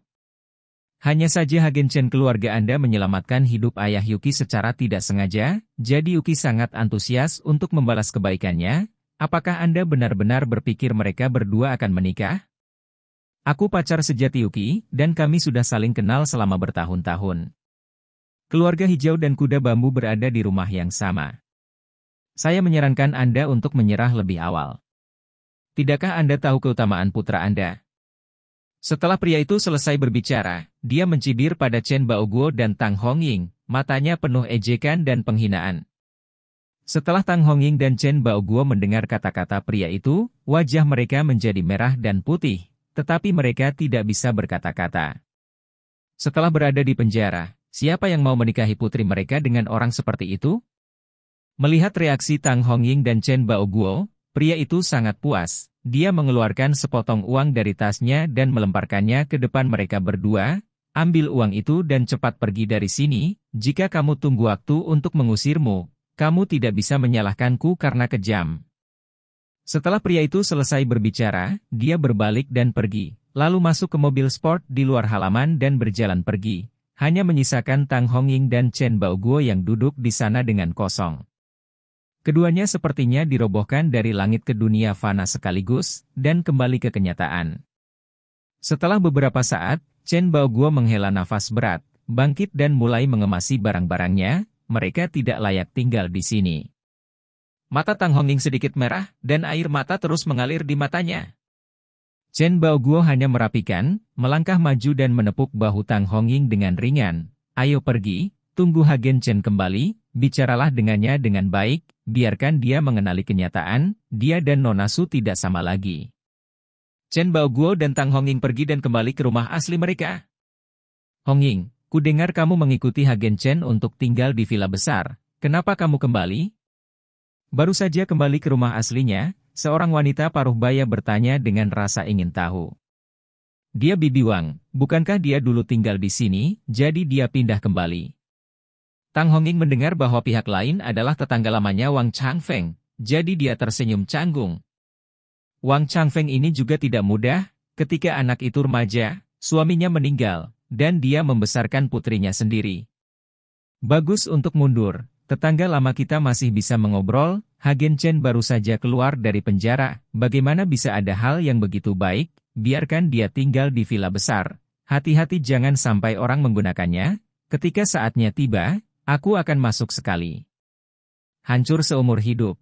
Hanya saja Hagen Chen keluarga Anda menyelamatkan hidup ayah Yuki secara tidak sengaja, jadi Yuki sangat antusias untuk membalas kebaikannya. Apakah Anda benar-benar berpikir mereka berdua akan menikah? Aku pacar sejati Yuki, dan kami sudah saling kenal selama bertahun-tahun. Keluarga hijau dan kuda bambu berada di rumah yang sama. Saya menyarankan Anda untuk menyerah lebih awal. Tidakkah Anda tahu keutamaan putra Anda? Setelah pria itu selesai berbicara, dia mencibir pada Chen Baoguo dan Tang Hongying, matanya penuh ejekan dan penghinaan. Setelah Tang Hongying dan Chen Baoguo mendengar kata-kata pria itu, wajah mereka menjadi merah dan putih, tetapi mereka tidak bisa berkata-kata. Setelah berada di penjara, siapa yang mau menikahi putri mereka dengan orang seperti itu? Melihat reaksi Tang Hongying dan Chen Baoguo, pria itu sangat puas. Dia mengeluarkan sepotong uang dari tasnya dan melemparkannya ke depan mereka berdua, Ambil uang itu dan cepat pergi dari sini, jika kamu tunggu waktu untuk mengusirmu, kamu tidak bisa menyalahkanku karena kejam. Setelah pria itu selesai berbicara, dia berbalik dan pergi, lalu masuk ke mobil sport di luar halaman dan berjalan pergi, hanya menyisakan Tang Hongying dan Chen Baoguo yang duduk di sana dengan kosong. Keduanya sepertinya dirobohkan dari langit ke dunia fana sekaligus, dan kembali ke kenyataan. Setelah beberapa saat, Chen Baoguo menghela nafas berat, bangkit dan mulai mengemasi barang-barangnya, mereka tidak layak tinggal di sini. Mata Tang Hongying sedikit merah, dan air mata terus mengalir di matanya. Chen Baoguo hanya merapikan, melangkah maju dan menepuk bahu Tang Hongying dengan ringan. Ayo pergi, tunggu Hagen Chen kembali, bicaralah dengannya dengan baik, biarkan dia mengenali kenyataan, dia dan Nonasu tidak sama lagi. Chen Baoguo dan Tang Hongying pergi dan kembali ke rumah asli mereka. Hongying, ku dengar kamu mengikuti Hagen Chen untuk tinggal di villa besar, kenapa kamu kembali? Baru saja kembali ke rumah aslinya, seorang wanita paruh baya bertanya dengan rasa ingin tahu. Dia Bibi Wang, bukankah dia dulu tinggal di sini, jadi dia pindah kembali. Tang Hongying mendengar bahwa pihak lain adalah tetangga lamanya Wang Changfeng, jadi dia tersenyum canggung. Wang Changfeng ini juga tidak mudah, ketika anak itu remaja, suaminya meninggal, dan dia membesarkan putrinya sendiri. Bagus untuk mundur, Tetangga lama kita masih bisa mengobrol, Hagen Chen baru saja keluar dari penjara, bagaimana bisa ada hal yang begitu baik, biarkan dia tinggal di villa besar. Hati-hati jangan sampai orang menggunakannya, ketika saatnya tiba, aku akan masuk sekali. Hancur seumur hidup.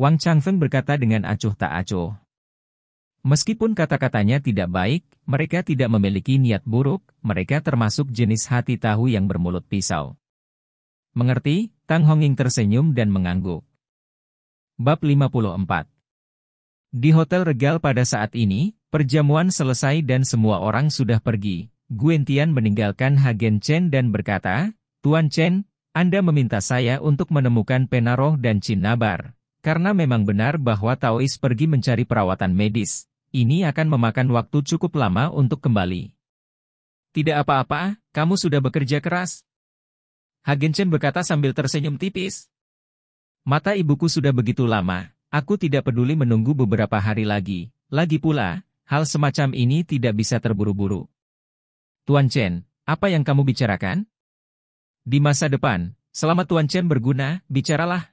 Wang Changfeng berkata dengan acuh tak acuh. Meskipun kata-katanya tidak baik, mereka tidak memiliki niat buruk, mereka termasuk jenis hati tahu yang bermulut pisau. Mengerti? Tang Honging tersenyum dan mengangguk. Bab 54 Di Hotel Regal pada saat ini, perjamuan selesai dan semua orang sudah pergi. Guentian meninggalkan Hagen Chen dan berkata, Tuan Chen, Anda meminta saya untuk menemukan Penaroh dan Chin Nabar. Karena memang benar bahwa Taois pergi mencari perawatan medis. Ini akan memakan waktu cukup lama untuk kembali. Tidak apa-apa, kamu sudah bekerja keras, Hagen Chen berkata sambil tersenyum tipis. Mata ibuku sudah begitu lama, aku tidak peduli menunggu beberapa hari lagi. Lagi pula, hal semacam ini tidak bisa terburu-buru. Tuan Chen, apa yang kamu bicarakan? Di masa depan, selama Tuan Chen berguna, bicaralah.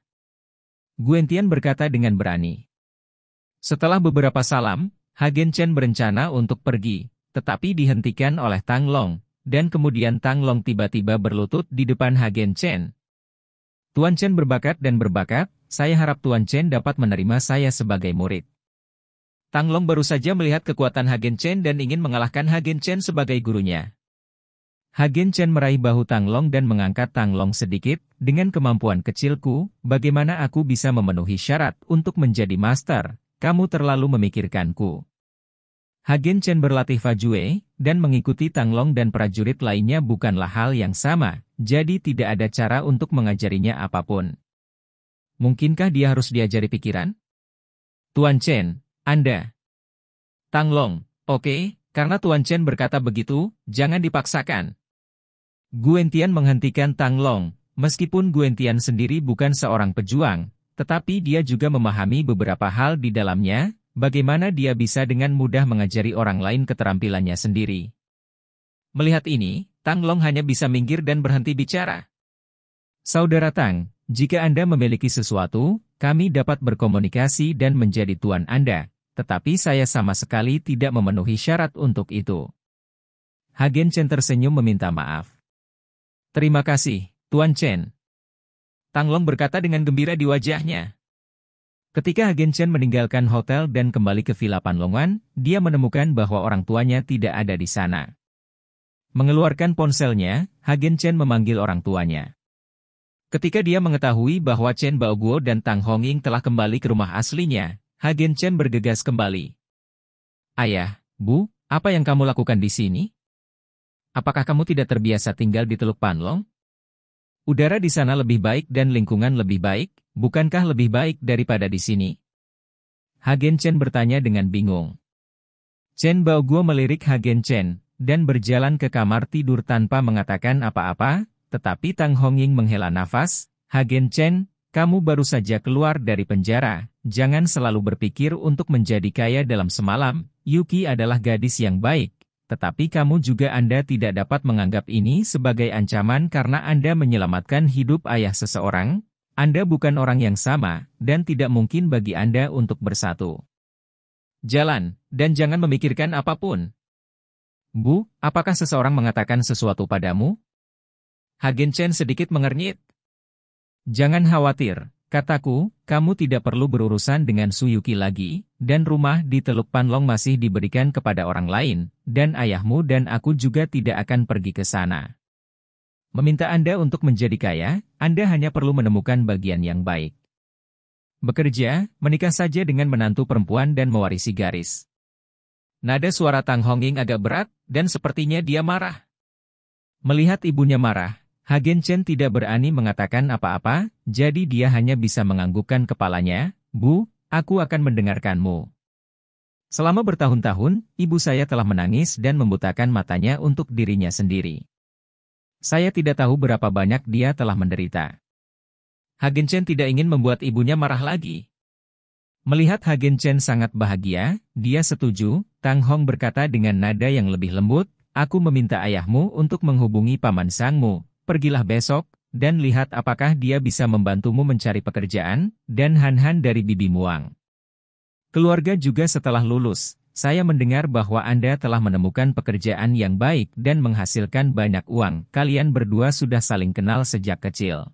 Guentian berkata dengan berani. Setelah beberapa salam, Hagen Chen berencana untuk pergi, tetapi dihentikan oleh Tang Long, dan kemudian Tang Long tiba-tiba berlutut di depan Hagen Chen. Tuan Chen berbakat dan berbakat, saya harap Tuan Chen dapat menerima saya sebagai murid. Tang Long baru saja melihat kekuatan Hagen Chen dan ingin mengalahkan Hagen Chen sebagai gurunya. Hagen Chen meraih bahu Tang Long dan mengangkat Tang Long sedikit, dengan kemampuan kecilku, bagaimana aku bisa memenuhi syarat untuk menjadi master, kamu terlalu memikirkanku. Hagen Chen berlatih Fajue, dan mengikuti Tang Long dan prajurit lainnya bukanlah hal yang sama, jadi tidak ada cara untuk mengajarinya apapun. Mungkinkah dia harus diajari pikiran? Tuan Chen, Anda. Tang Long, oke, okay, karena Tuan Chen berkata begitu, jangan dipaksakan. Guentian menghentikan Tang Long, meskipun Guentian sendiri bukan seorang pejuang, tetapi dia juga memahami beberapa hal di dalamnya, Bagaimana dia bisa dengan mudah mengajari orang lain keterampilannya sendiri? Melihat ini, Tang Long hanya bisa minggir dan berhenti bicara. Saudara Tang, jika Anda memiliki sesuatu, kami dapat berkomunikasi dan menjadi tuan Anda, tetapi saya sama sekali tidak memenuhi syarat untuk itu. Hagen Chen tersenyum meminta maaf. Terima kasih, Tuan Chen. Tang Long berkata dengan gembira di wajahnya. Ketika Hagen Chen meninggalkan hotel dan kembali ke Villa Panlongan, dia menemukan bahwa orang tuanya tidak ada di sana. Mengeluarkan ponselnya, Hagen Chen memanggil orang tuanya. Ketika dia mengetahui bahwa Chen Baoguo dan Tang Hongying telah kembali ke rumah aslinya, Hagen Chen bergegas kembali. Ayah, Bu, apa yang kamu lakukan di sini? Apakah kamu tidak terbiasa tinggal di Teluk Panlong? Udara di sana lebih baik dan lingkungan lebih baik, bukankah lebih baik daripada di sini? Hagen Chen bertanya dengan bingung. Chen Baoguo melirik Hagen Chen, dan berjalan ke kamar tidur tanpa mengatakan apa-apa, tetapi Tang Hongying menghela nafas, Hagen Chen, kamu baru saja keluar dari penjara, jangan selalu berpikir untuk menjadi kaya dalam semalam, Yuki adalah gadis yang baik, tetapi kamu juga Anda tidak dapat menganggap ini sebagai ancaman karena Anda menyelamatkan hidup ayah seseorang, Anda bukan orang yang sama, dan tidak mungkin bagi Anda untuk bersatu. Jalan, dan jangan memikirkan apapun. Bu, apakah seseorang mengatakan sesuatu padamu? Hagen Chen sedikit mengernyit. Jangan khawatir, Kataku, kamu tidak perlu berurusan dengan Suyuki lagi, dan rumah di Teluk Panlong masih diberikan kepada orang lain, dan ayahmu dan aku juga tidak akan pergi ke sana. Meminta Anda untuk menjadi kaya, Anda hanya perlu menemukan bagian yang baik. Bekerja, menikah saja dengan menantu perempuan dan mewarisi garis. Nada suara Tang Hongying agak berat, dan sepertinya dia marah. Melihat ibunya marah, Hagen Chen tidak berani mengatakan apa-apa, jadi dia hanya bisa menganggukkan kepalanya, Bu, aku akan mendengarkanmu. Selama bertahun-tahun, ibu saya telah menangis dan membutakan matanya untuk dirinya sendiri. Saya tidak tahu berapa banyak dia telah menderita. Hagen Chen tidak ingin membuat ibunya marah lagi. Melihat Hagen Chen sangat bahagia, dia setuju, Tang Hong berkata dengan nada yang lebih lembut, Aku meminta ayahmu untuk menghubungi paman sangmu, pergilah besok, dan lihat apakah dia bisa membantumu mencari pekerjaan, dan Han-Han dari Bibi Muang. Keluarga juga setelah lulus, saya mendengar bahwa Anda telah menemukan pekerjaan yang baik dan menghasilkan banyak uang. Kalian berdua sudah saling kenal sejak kecil.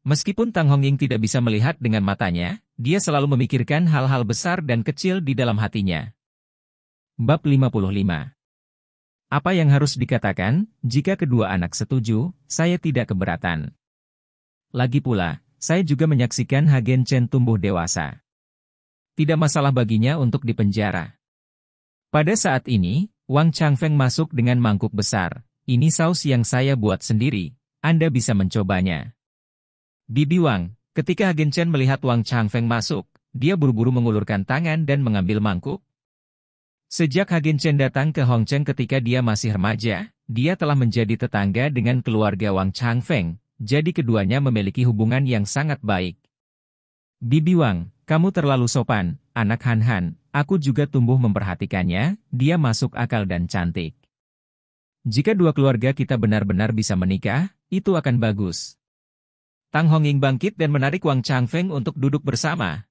Meskipun Tang Hongying tidak bisa melihat dengan matanya, dia selalu memikirkan hal-hal besar dan kecil di dalam hatinya. Bab 55 apa yang harus dikatakan, jika kedua anak setuju, saya tidak keberatan. Lagi pula, saya juga menyaksikan Hagen Chen tumbuh dewasa. Tidak masalah baginya untuk dipenjara. Pada saat ini, Wang Changfeng masuk dengan mangkuk besar. Ini saus yang saya buat sendiri. Anda bisa mencobanya. Bibi Wang, ketika Hagen Chen melihat Wang Changfeng masuk, dia buru-buru mengulurkan tangan dan mengambil mangkuk, Sejak Hagen Chen datang ke Hong Cheng ketika dia masih remaja, dia telah menjadi tetangga dengan keluarga Wang Chang Feng, jadi keduanya memiliki hubungan yang sangat baik. Bibi Wang, kamu terlalu sopan, anak Han Han, aku juga tumbuh memperhatikannya, dia masuk akal dan cantik. Jika dua keluarga kita benar-benar bisa menikah, itu akan bagus. Tang Hong Ying bangkit dan menarik Wang Chang Feng untuk duduk bersama.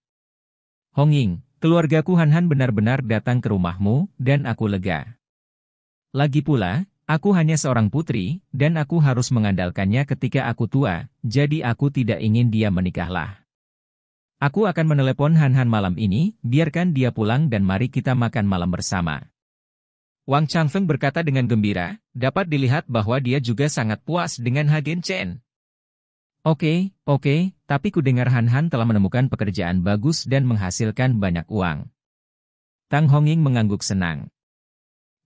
Hong Ying, Keluargaku Hanhan benar-benar datang ke rumahmu, dan aku lega. Lagi pula, aku hanya seorang putri, dan aku harus mengandalkannya ketika aku tua, jadi aku tidak ingin dia menikahlah. Aku akan menelepon Hanhan malam ini, biarkan dia pulang dan mari kita makan malam bersama. Wang Changfeng berkata dengan gembira, dapat dilihat bahwa dia juga sangat puas dengan Hagen Chen. Oke, okay, oke, okay, tapi kudengar Han Han telah menemukan pekerjaan bagus dan menghasilkan banyak uang. Tang Hongying mengangguk senang.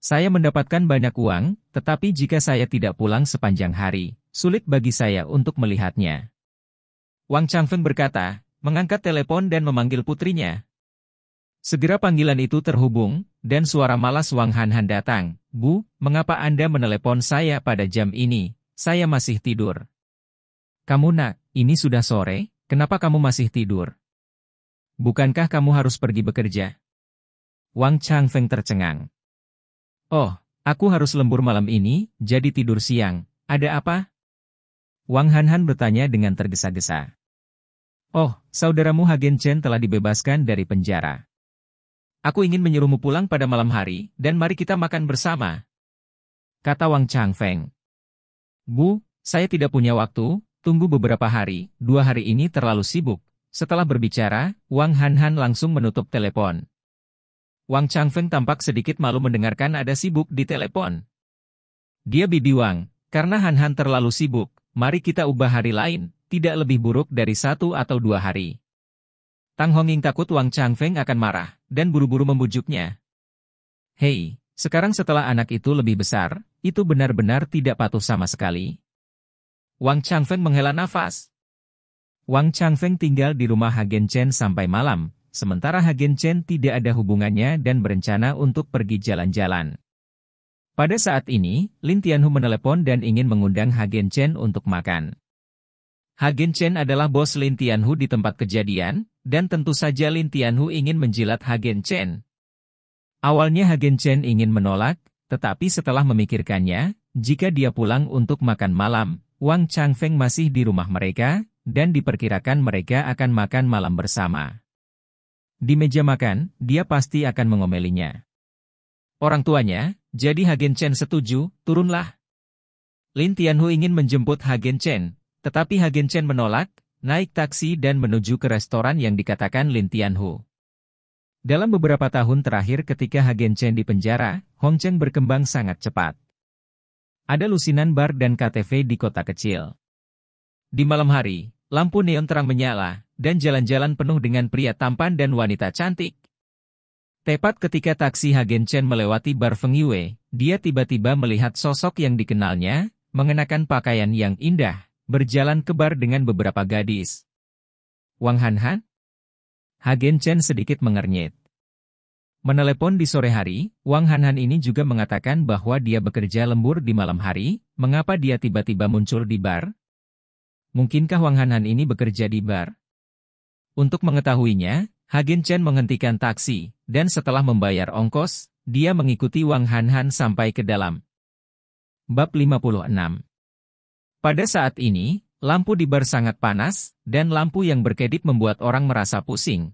Saya mendapatkan banyak uang, tetapi jika saya tidak pulang sepanjang hari, sulit bagi saya untuk melihatnya. Wang Changfeng berkata, mengangkat telepon dan memanggil putrinya. Segera panggilan itu terhubung, dan suara malas Wang Han Han datang, Bu, mengapa Anda menelepon saya pada jam ini? Saya masih tidur. Kamu nak, ini sudah sore, kenapa kamu masih tidur? Bukankah kamu harus pergi bekerja? Wang Changfeng tercengang. Oh, aku harus lembur malam ini, jadi tidur siang, ada apa? Wang Hanhan bertanya dengan tergesa-gesa. Oh, saudaramu Hagen Chen telah dibebaskan dari penjara. Aku ingin menyuruhmu pulang pada malam hari, dan mari kita makan bersama. Kata Wang Changfeng. Bu, saya tidak punya waktu, Tunggu beberapa hari, dua hari ini terlalu sibuk. Setelah berbicara, Wang Hanhan langsung menutup telepon. Wang Changfeng tampak sedikit malu mendengarkan ada sibuk di telepon. Dia bibi Wang, karena Hanhan terlalu sibuk, mari kita ubah hari lain, tidak lebih buruk dari satu atau dua hari. Tang Ying takut Wang Changfeng akan marah, dan buru-buru membujuknya. Hei, sekarang setelah anak itu lebih besar, itu benar-benar tidak patuh sama sekali, Wang Changfeng menghela nafas. Wang Changfeng tinggal di rumah Hagen Chen sampai malam, sementara Hagen Chen tidak ada hubungannya dan berencana untuk pergi jalan-jalan. Pada saat ini, Lin Tianhu menelepon dan ingin mengundang Hagen Chen untuk makan. Hagen Chen adalah bos Lin Tianhu di tempat kejadian, dan tentu saja Lin Tianhu ingin menjilat Hagen Chen. Awalnya Hagen Chen ingin menolak, tetapi setelah memikirkannya, jika dia pulang untuk makan malam, Wang Changfeng masih di rumah mereka, dan diperkirakan mereka akan makan malam bersama. Di meja makan, dia pasti akan mengomelinya. Orang tuanya, jadi Hagen Chen setuju, turunlah. Lin Tianhu ingin menjemput Hagen Chen, tetapi Hagen Chen menolak, naik taksi dan menuju ke restoran yang dikatakan Lin Tianhu. Dalam beberapa tahun terakhir ketika Hagen Chen di penjara, Hong Chen berkembang sangat cepat. Ada lusinan bar dan KTV di kota kecil. Di malam hari, lampu neon terang menyala, dan jalan-jalan penuh dengan pria tampan dan wanita cantik. Tepat ketika taksi Hagen Chen melewati bar Feng Yue, dia tiba-tiba melihat sosok yang dikenalnya, mengenakan pakaian yang indah, berjalan ke bar dengan beberapa gadis. Wang Han Han? Hagen Chen sedikit mengernyit. Menelepon di sore hari, Wang Hanhan ini juga mengatakan bahwa dia bekerja lembur di malam hari, mengapa dia tiba-tiba muncul di bar? Mungkinkah Wang Hanhan ini bekerja di bar? Untuk mengetahuinya, Hagen Chen menghentikan taksi, dan setelah membayar ongkos, dia mengikuti Wang Hanhan sampai ke dalam. Bab 56 Pada saat ini, lampu di bar sangat panas, dan lampu yang berkedip membuat orang merasa pusing,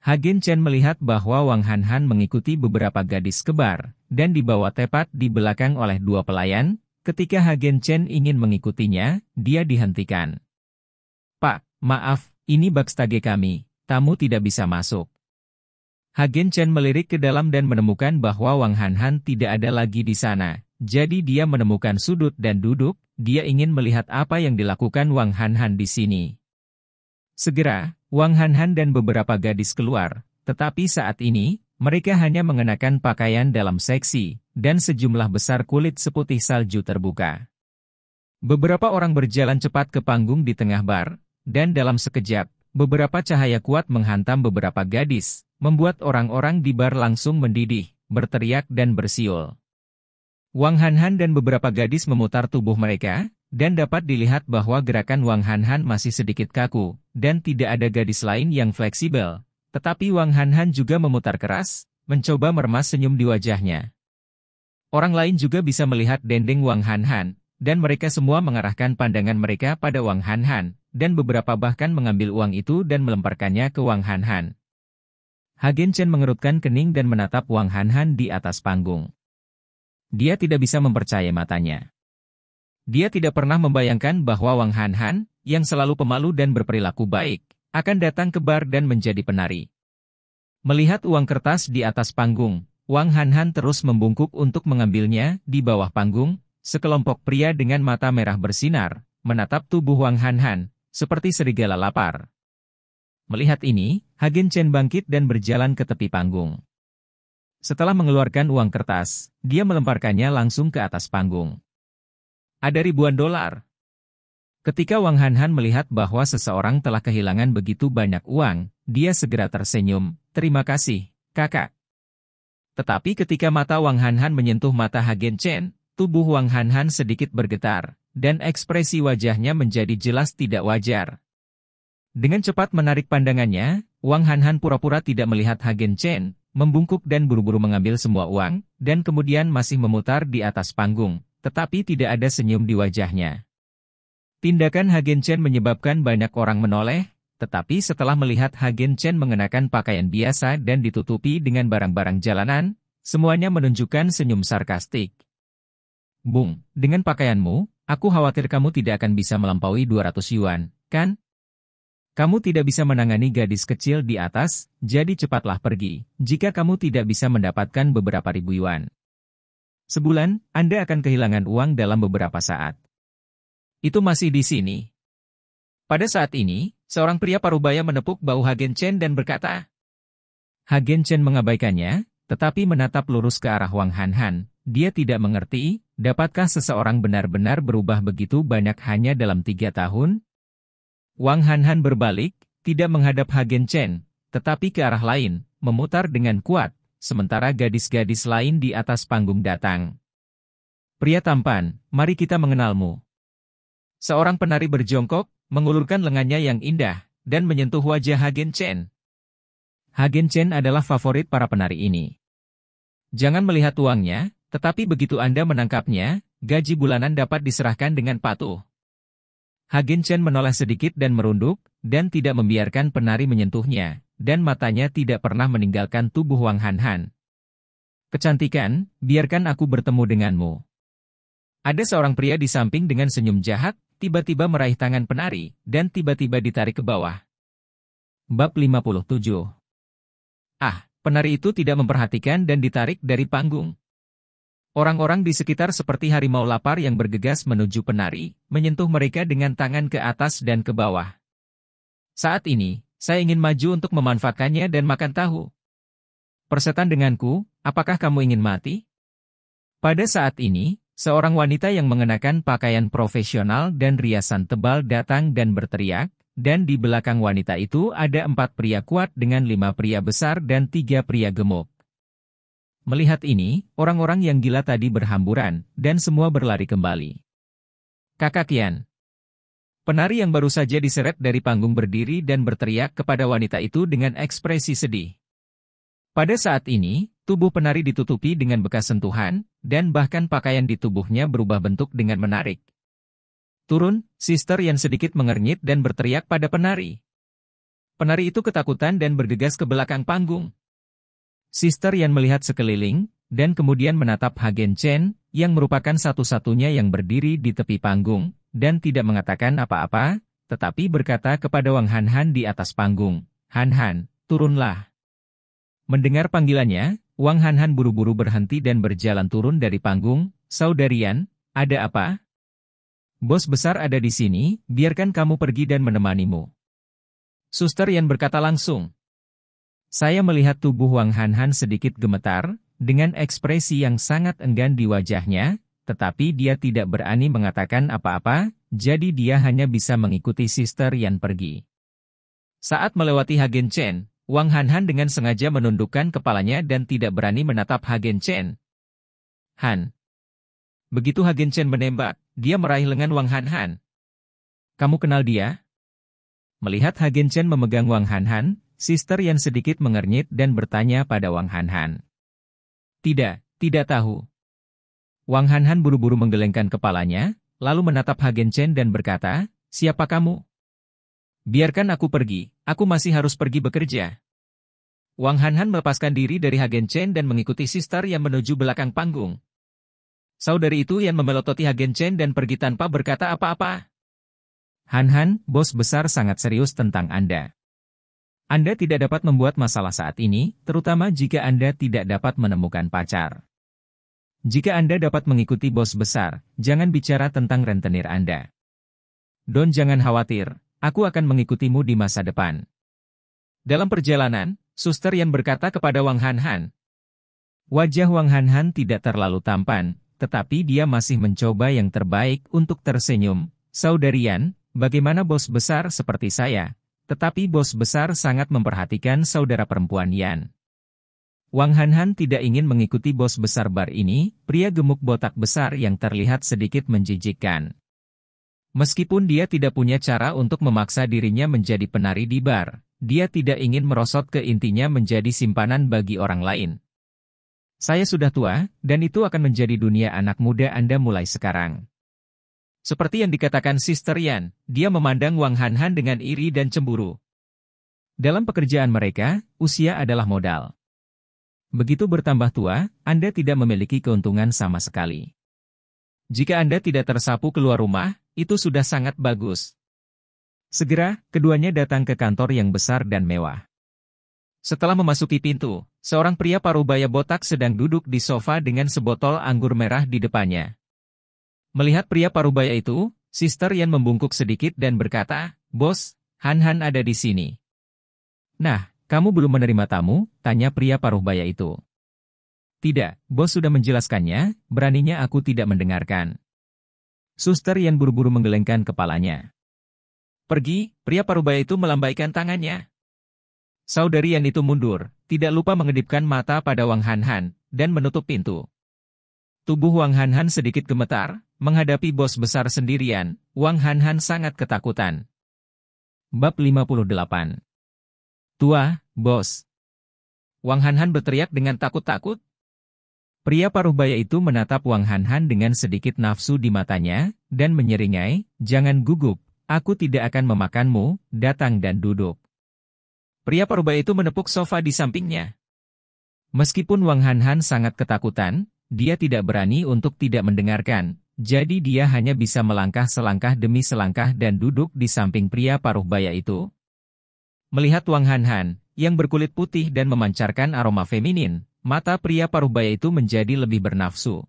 Hagen Chen melihat bahwa Wang Hanhan mengikuti beberapa gadis kebar dan dibawa tepat di belakang oleh dua pelayan, ketika Hagen Chen ingin mengikutinya, dia dihentikan. Pak, maaf, ini bakstage kami, tamu tidak bisa masuk. Hagen Chen melirik ke dalam dan menemukan bahwa Wang Hanhan tidak ada lagi di sana, jadi dia menemukan sudut dan duduk, dia ingin melihat apa yang dilakukan Wang Hanhan di sini. Segera, Wang Hanhan dan beberapa gadis keluar, tetapi saat ini, mereka hanya mengenakan pakaian dalam seksi, dan sejumlah besar kulit seputih salju terbuka. Beberapa orang berjalan cepat ke panggung di tengah bar, dan dalam sekejap, beberapa cahaya kuat menghantam beberapa gadis, membuat orang-orang di bar langsung mendidih, berteriak dan bersiul. Wang Hanhan dan beberapa gadis memutar tubuh mereka, dan dapat dilihat bahwa gerakan Wang Hanhan masih sedikit kaku, dan tidak ada gadis lain yang fleksibel. Tetapi Wang Hanhan juga memutar keras, mencoba meremas senyum di wajahnya. Orang lain juga bisa melihat dendeng Wang Hanhan, dan mereka semua mengarahkan pandangan mereka pada Wang Hanhan, dan beberapa bahkan mengambil uang itu dan melemparkannya ke Wang Hanhan. Hagen Chen mengerutkan kening dan menatap Wang Hanhan di atas panggung. Dia tidak bisa mempercayai matanya. Dia tidak pernah membayangkan bahwa Wang Han Han, yang selalu pemalu dan berperilaku baik, akan datang ke bar dan menjadi penari. Melihat uang kertas di atas panggung, Wang Han Han terus membungkuk untuk mengambilnya di bawah panggung, sekelompok pria dengan mata merah bersinar, menatap tubuh Wang Han Han, seperti serigala lapar. Melihat ini, Hagen Chen bangkit dan berjalan ke tepi panggung. Setelah mengeluarkan uang kertas, dia melemparkannya langsung ke atas panggung. Ada ribuan dolar. Ketika Wang Hanhan melihat bahwa seseorang telah kehilangan begitu banyak uang, dia segera tersenyum, terima kasih, kakak. Tetapi ketika mata Wang Hanhan menyentuh mata Hagen Chen, tubuh Wang Hanhan sedikit bergetar, dan ekspresi wajahnya menjadi jelas tidak wajar. Dengan cepat menarik pandangannya, Wang Hanhan pura-pura tidak melihat Hagen Chen, membungkuk dan buru-buru mengambil semua uang, dan kemudian masih memutar di atas panggung, tetapi tidak ada senyum di wajahnya. Tindakan Hagen Chen menyebabkan banyak orang menoleh, tetapi setelah melihat Hagen Chen mengenakan pakaian biasa dan ditutupi dengan barang-barang jalanan, semuanya menunjukkan senyum sarkastik. Bung, dengan pakaianmu, aku khawatir kamu tidak akan bisa melampaui 200 yuan, kan? Kamu tidak bisa menangani gadis kecil di atas, jadi cepatlah pergi, jika kamu tidak bisa mendapatkan beberapa ribu yuan. Sebulan, Anda akan kehilangan uang dalam beberapa saat. Itu masih di sini. Pada saat ini, seorang pria parubaya menepuk bau Hagen Chen dan berkata, Hagen Chen mengabaikannya, tetapi menatap lurus ke arah Wang Han Han. Dia tidak mengerti, dapatkah seseorang benar-benar berubah begitu banyak hanya dalam tiga tahun? Wang Han Han berbalik, tidak menghadap Hagen Chen, tetapi ke arah lain, memutar dengan kuat, sementara gadis-gadis lain di atas panggung datang. Pria tampan, mari kita mengenalmu. Seorang penari berjongkok, mengulurkan lengannya yang indah, dan menyentuh wajah Hagen Chen. Hagen Chen adalah favorit para penari ini. Jangan melihat uangnya, tetapi begitu Anda menangkapnya, gaji bulanan dapat diserahkan dengan patuh. Hagen Chen menoleh sedikit dan merunduk, dan tidak membiarkan penari menyentuhnya, dan matanya tidak pernah meninggalkan tubuh Wang Hanhan. Kecantikan, biarkan aku bertemu denganmu. Ada seorang pria di samping dengan senyum jahat, tiba-tiba meraih tangan penari, dan tiba-tiba ditarik ke bawah. Bab 57 Ah, penari itu tidak memperhatikan dan ditarik dari panggung. Orang-orang di sekitar seperti harimau lapar yang bergegas menuju penari, menyentuh mereka dengan tangan ke atas dan ke bawah. Saat ini, saya ingin maju untuk memanfaatkannya dan makan tahu. Persetan denganku, apakah kamu ingin mati? Pada saat ini, seorang wanita yang mengenakan pakaian profesional dan riasan tebal datang dan berteriak, dan di belakang wanita itu ada empat pria kuat dengan lima pria besar dan tiga pria gemuk. Melihat ini, orang-orang yang gila tadi berhamburan, dan semua berlari kembali. Kakak Tian. Penari yang baru saja diseret dari panggung berdiri dan berteriak kepada wanita itu dengan ekspresi sedih. Pada saat ini, tubuh penari ditutupi dengan bekas sentuhan, dan bahkan pakaian di tubuhnya berubah bentuk dengan menarik. Turun, sister yang sedikit mengernyit dan berteriak pada penari. Penari itu ketakutan dan bergegas ke belakang panggung. Sister yang melihat sekeliling, dan kemudian menatap Hagen Chen, yang merupakan satu-satunya yang berdiri di tepi panggung, dan tidak mengatakan apa-apa, tetapi berkata kepada Wang Hanhan di atas panggung, Hanhan, turunlah. Mendengar panggilannya, Wang Hanhan buru-buru berhenti dan berjalan turun dari panggung, Saudarian, ada apa? Bos besar ada di sini, biarkan kamu pergi dan menemanimu. Suster Yan berkata langsung. Saya melihat tubuh Wang Hanhan sedikit gemetar, dengan ekspresi yang sangat enggan di wajahnya, tetapi dia tidak berani mengatakan apa-apa, jadi dia hanya bisa mengikuti Sister Yan pergi. Saat melewati Hagen Chen, Wang Han Han dengan sengaja menundukkan kepalanya dan tidak berani menatap Hagen Chen. Han. Begitu Hagen Chen menembak, dia meraih lengan Wang Han Han. Kamu kenal dia? Melihat Hagen Chen memegang Wang Han Han, Sister Yan sedikit mengernyit dan bertanya pada Wang Han Han. Tidak, tidak tahu. Wang Hanhan buru-buru menggelengkan kepalanya, lalu menatap Hagen Chen dan berkata, Siapa kamu? Biarkan aku pergi, aku masih harus pergi bekerja. Wang Hanhan melepaskan diri dari Hagen Chen dan mengikuti sister yang menuju belakang panggung. Saudari itu yang memelototi Hagen Chen dan pergi tanpa berkata apa-apa. Hanhan, bos besar sangat serius tentang Anda. Anda tidak dapat membuat masalah saat ini, terutama jika Anda tidak dapat menemukan pacar. Jika Anda dapat mengikuti bos besar, jangan bicara tentang rentenir Anda. Don jangan khawatir, aku akan mengikutimu di masa depan. Dalam perjalanan, suster Yan berkata kepada Wang Hanhan, Wajah Wang Hanhan tidak terlalu tampan, tetapi dia masih mencoba yang terbaik untuk tersenyum. Saudarian, bagaimana bos besar seperti saya? Tetapi bos besar sangat memperhatikan saudara perempuan Yan. Wang Hanhan tidak ingin mengikuti bos besar bar ini, pria gemuk botak besar yang terlihat sedikit menjijikkan. Meskipun dia tidak punya cara untuk memaksa dirinya menjadi penari di bar, dia tidak ingin merosot ke intinya menjadi simpanan bagi orang lain. Saya sudah tua, dan itu akan menjadi dunia anak muda Anda mulai sekarang. Seperti yang dikatakan Sister Yan, dia memandang Wang Hanhan dengan iri dan cemburu. Dalam pekerjaan mereka, usia adalah modal. Begitu bertambah tua, Anda tidak memiliki keuntungan sama sekali. Jika Anda tidak tersapu keluar rumah, itu sudah sangat bagus. Segera, keduanya datang ke kantor yang besar dan mewah. Setelah memasuki pintu, seorang pria parubaya botak sedang duduk di sofa dengan sebotol anggur merah di depannya. Melihat pria parubaya itu, Sister Yan membungkuk sedikit dan berkata, Bos, Han Han ada di sini. Nah, kamu belum menerima tamu? Tanya pria paruh baya itu. Tidak, bos sudah menjelaskannya, beraninya aku tidak mendengarkan. Suster yang buru-buru menggelengkan kepalanya. Pergi, pria paruh baya itu melambaikan tangannya. Saudari Yan itu mundur, tidak lupa mengedipkan mata pada Wang Hanhan, dan menutup pintu. Tubuh Wang Hanhan sedikit gemetar, menghadapi bos besar sendirian, Wang Hanhan sangat ketakutan. Bab 58 Tua, bos. Wang Hanhan berteriak dengan takut-takut. Pria paruh baya itu menatap Wang Hanhan dengan sedikit nafsu di matanya, dan menyeringai, jangan gugup, aku tidak akan memakanmu, datang dan duduk. Pria paruh baya itu menepuk sofa di sampingnya. Meskipun Wang Hanhan sangat ketakutan, dia tidak berani untuk tidak mendengarkan, jadi dia hanya bisa melangkah selangkah demi selangkah dan duduk di samping pria paruh baya itu, Melihat Wang Hanhan, yang berkulit putih dan memancarkan aroma feminin, mata pria paruh baya itu menjadi lebih bernafsu.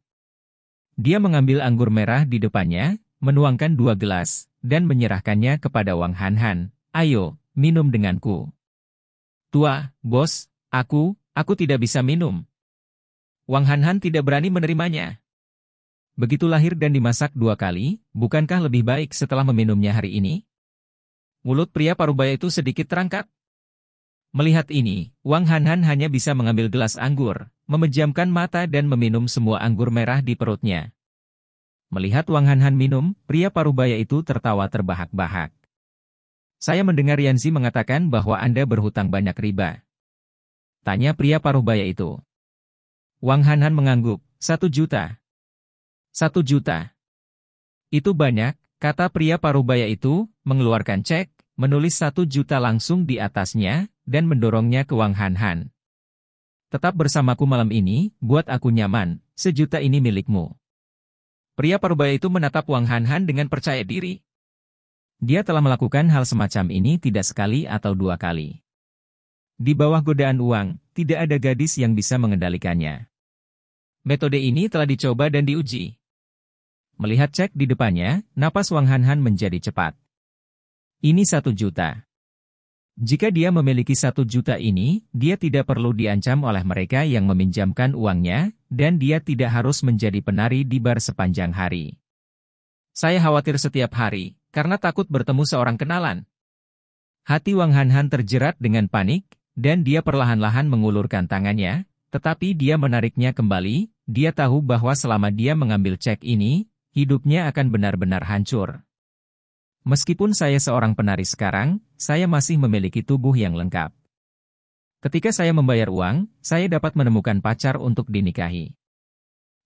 Dia mengambil anggur merah di depannya, menuangkan dua gelas, dan menyerahkannya kepada Wang Hanhan. Ayo, minum denganku. Tua, bos, aku, aku tidak bisa minum. Wang Hanhan tidak berani menerimanya. Begitu lahir dan dimasak dua kali, bukankah lebih baik setelah meminumnya hari ini? Mulut pria parubaya itu sedikit terangkat. Melihat ini, Wang Hanhan hanya bisa mengambil gelas anggur, memejamkan mata dan meminum semua anggur merah di perutnya. Melihat Wang Hanhan minum, pria parubaya itu tertawa terbahak-bahak. Saya mendengar Yanzi mengatakan bahwa Anda berhutang banyak riba. Tanya pria parubaya itu. Wang Hanhan mengangguk, satu juta. Satu juta. Itu banyak, kata pria parubaya itu, mengeluarkan cek, menulis satu juta langsung di atasnya, dan mendorongnya ke Wang Han Han. Tetap bersamaku malam ini, buat aku nyaman, sejuta ini milikmu. Pria parubaya itu menatap Wang Han Han dengan percaya diri. Dia telah melakukan hal semacam ini tidak sekali atau dua kali. Di bawah godaan uang, tidak ada gadis yang bisa mengendalikannya. Metode ini telah dicoba dan diuji. Melihat cek di depannya, napas Wang Han Han menjadi cepat. Ini satu juta. Jika dia memiliki satu juta ini, dia tidak perlu diancam oleh mereka yang meminjamkan uangnya, dan dia tidak harus menjadi penari di bar sepanjang hari. Saya khawatir setiap hari, karena takut bertemu seorang kenalan. Hati Wang Hanhan terjerat dengan panik, dan dia perlahan-lahan mengulurkan tangannya, tetapi dia menariknya kembali, dia tahu bahwa selama dia mengambil cek ini, hidupnya akan benar-benar hancur. Meskipun saya seorang penari sekarang, saya masih memiliki tubuh yang lengkap. Ketika saya membayar uang, saya dapat menemukan pacar untuk dinikahi.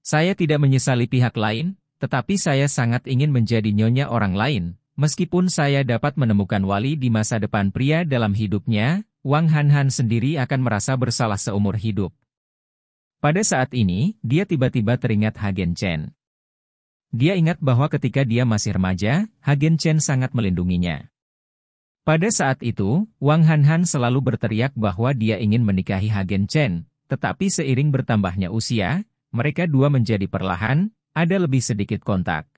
Saya tidak menyesali pihak lain, tetapi saya sangat ingin menjadi nyonya orang lain. Meskipun saya dapat menemukan wali di masa depan pria dalam hidupnya, Wang Hanhan sendiri akan merasa bersalah seumur hidup. Pada saat ini, dia tiba-tiba teringat Hagen Chen. Dia ingat bahwa ketika dia masih remaja, Hagen Chen sangat melindunginya. Pada saat itu, Wang Hanhan selalu berteriak bahwa dia ingin menikahi Hagen Chen, tetapi seiring bertambahnya usia, mereka dua menjadi perlahan, ada lebih sedikit kontak.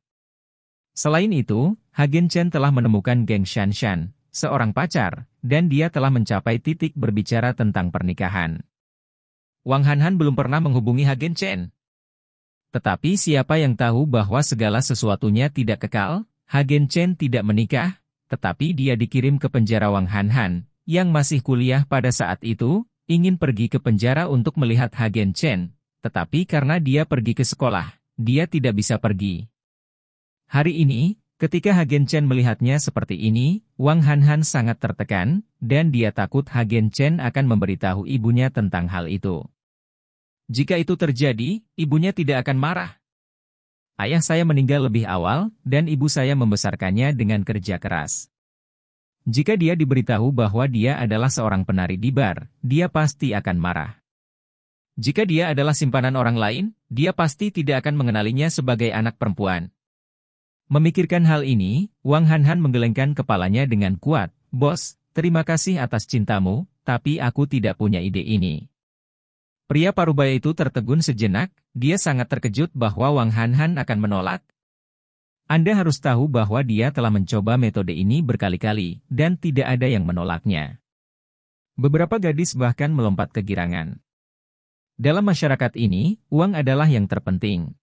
Selain itu, Hagen Chen telah menemukan geng Shanshan, seorang pacar, dan dia telah mencapai titik berbicara tentang pernikahan. Wang Hanhan belum pernah menghubungi Hagen Chen. Tetapi siapa yang tahu bahwa segala sesuatunya tidak kekal? Hagen Chen tidak menikah, tetapi dia dikirim ke penjara Wang Han Han, yang masih kuliah pada saat itu, ingin pergi ke penjara untuk melihat Hagen Chen, tetapi karena dia pergi ke sekolah, dia tidak bisa pergi. Hari ini, ketika Hagen Chen melihatnya seperti ini, Wang Han Han sangat tertekan, dan dia takut Hagen Chen akan memberitahu ibunya tentang hal itu. Jika itu terjadi, ibunya tidak akan marah. Ayah saya meninggal lebih awal, dan ibu saya membesarkannya dengan kerja keras. Jika dia diberitahu bahwa dia adalah seorang penari di bar, dia pasti akan marah. Jika dia adalah simpanan orang lain, dia pasti tidak akan mengenalinya sebagai anak perempuan. Memikirkan hal ini, Wang Hanhan menggelengkan kepalanya dengan kuat, Bos, terima kasih atas cintamu, tapi aku tidak punya ide ini. Pria parubaya itu tertegun sejenak, dia sangat terkejut bahwa Wang Hanhan akan menolak. Anda harus tahu bahwa dia telah mencoba metode ini berkali-kali, dan tidak ada yang menolaknya. Beberapa gadis bahkan melompat kegirangan. Dalam masyarakat ini, uang adalah yang terpenting.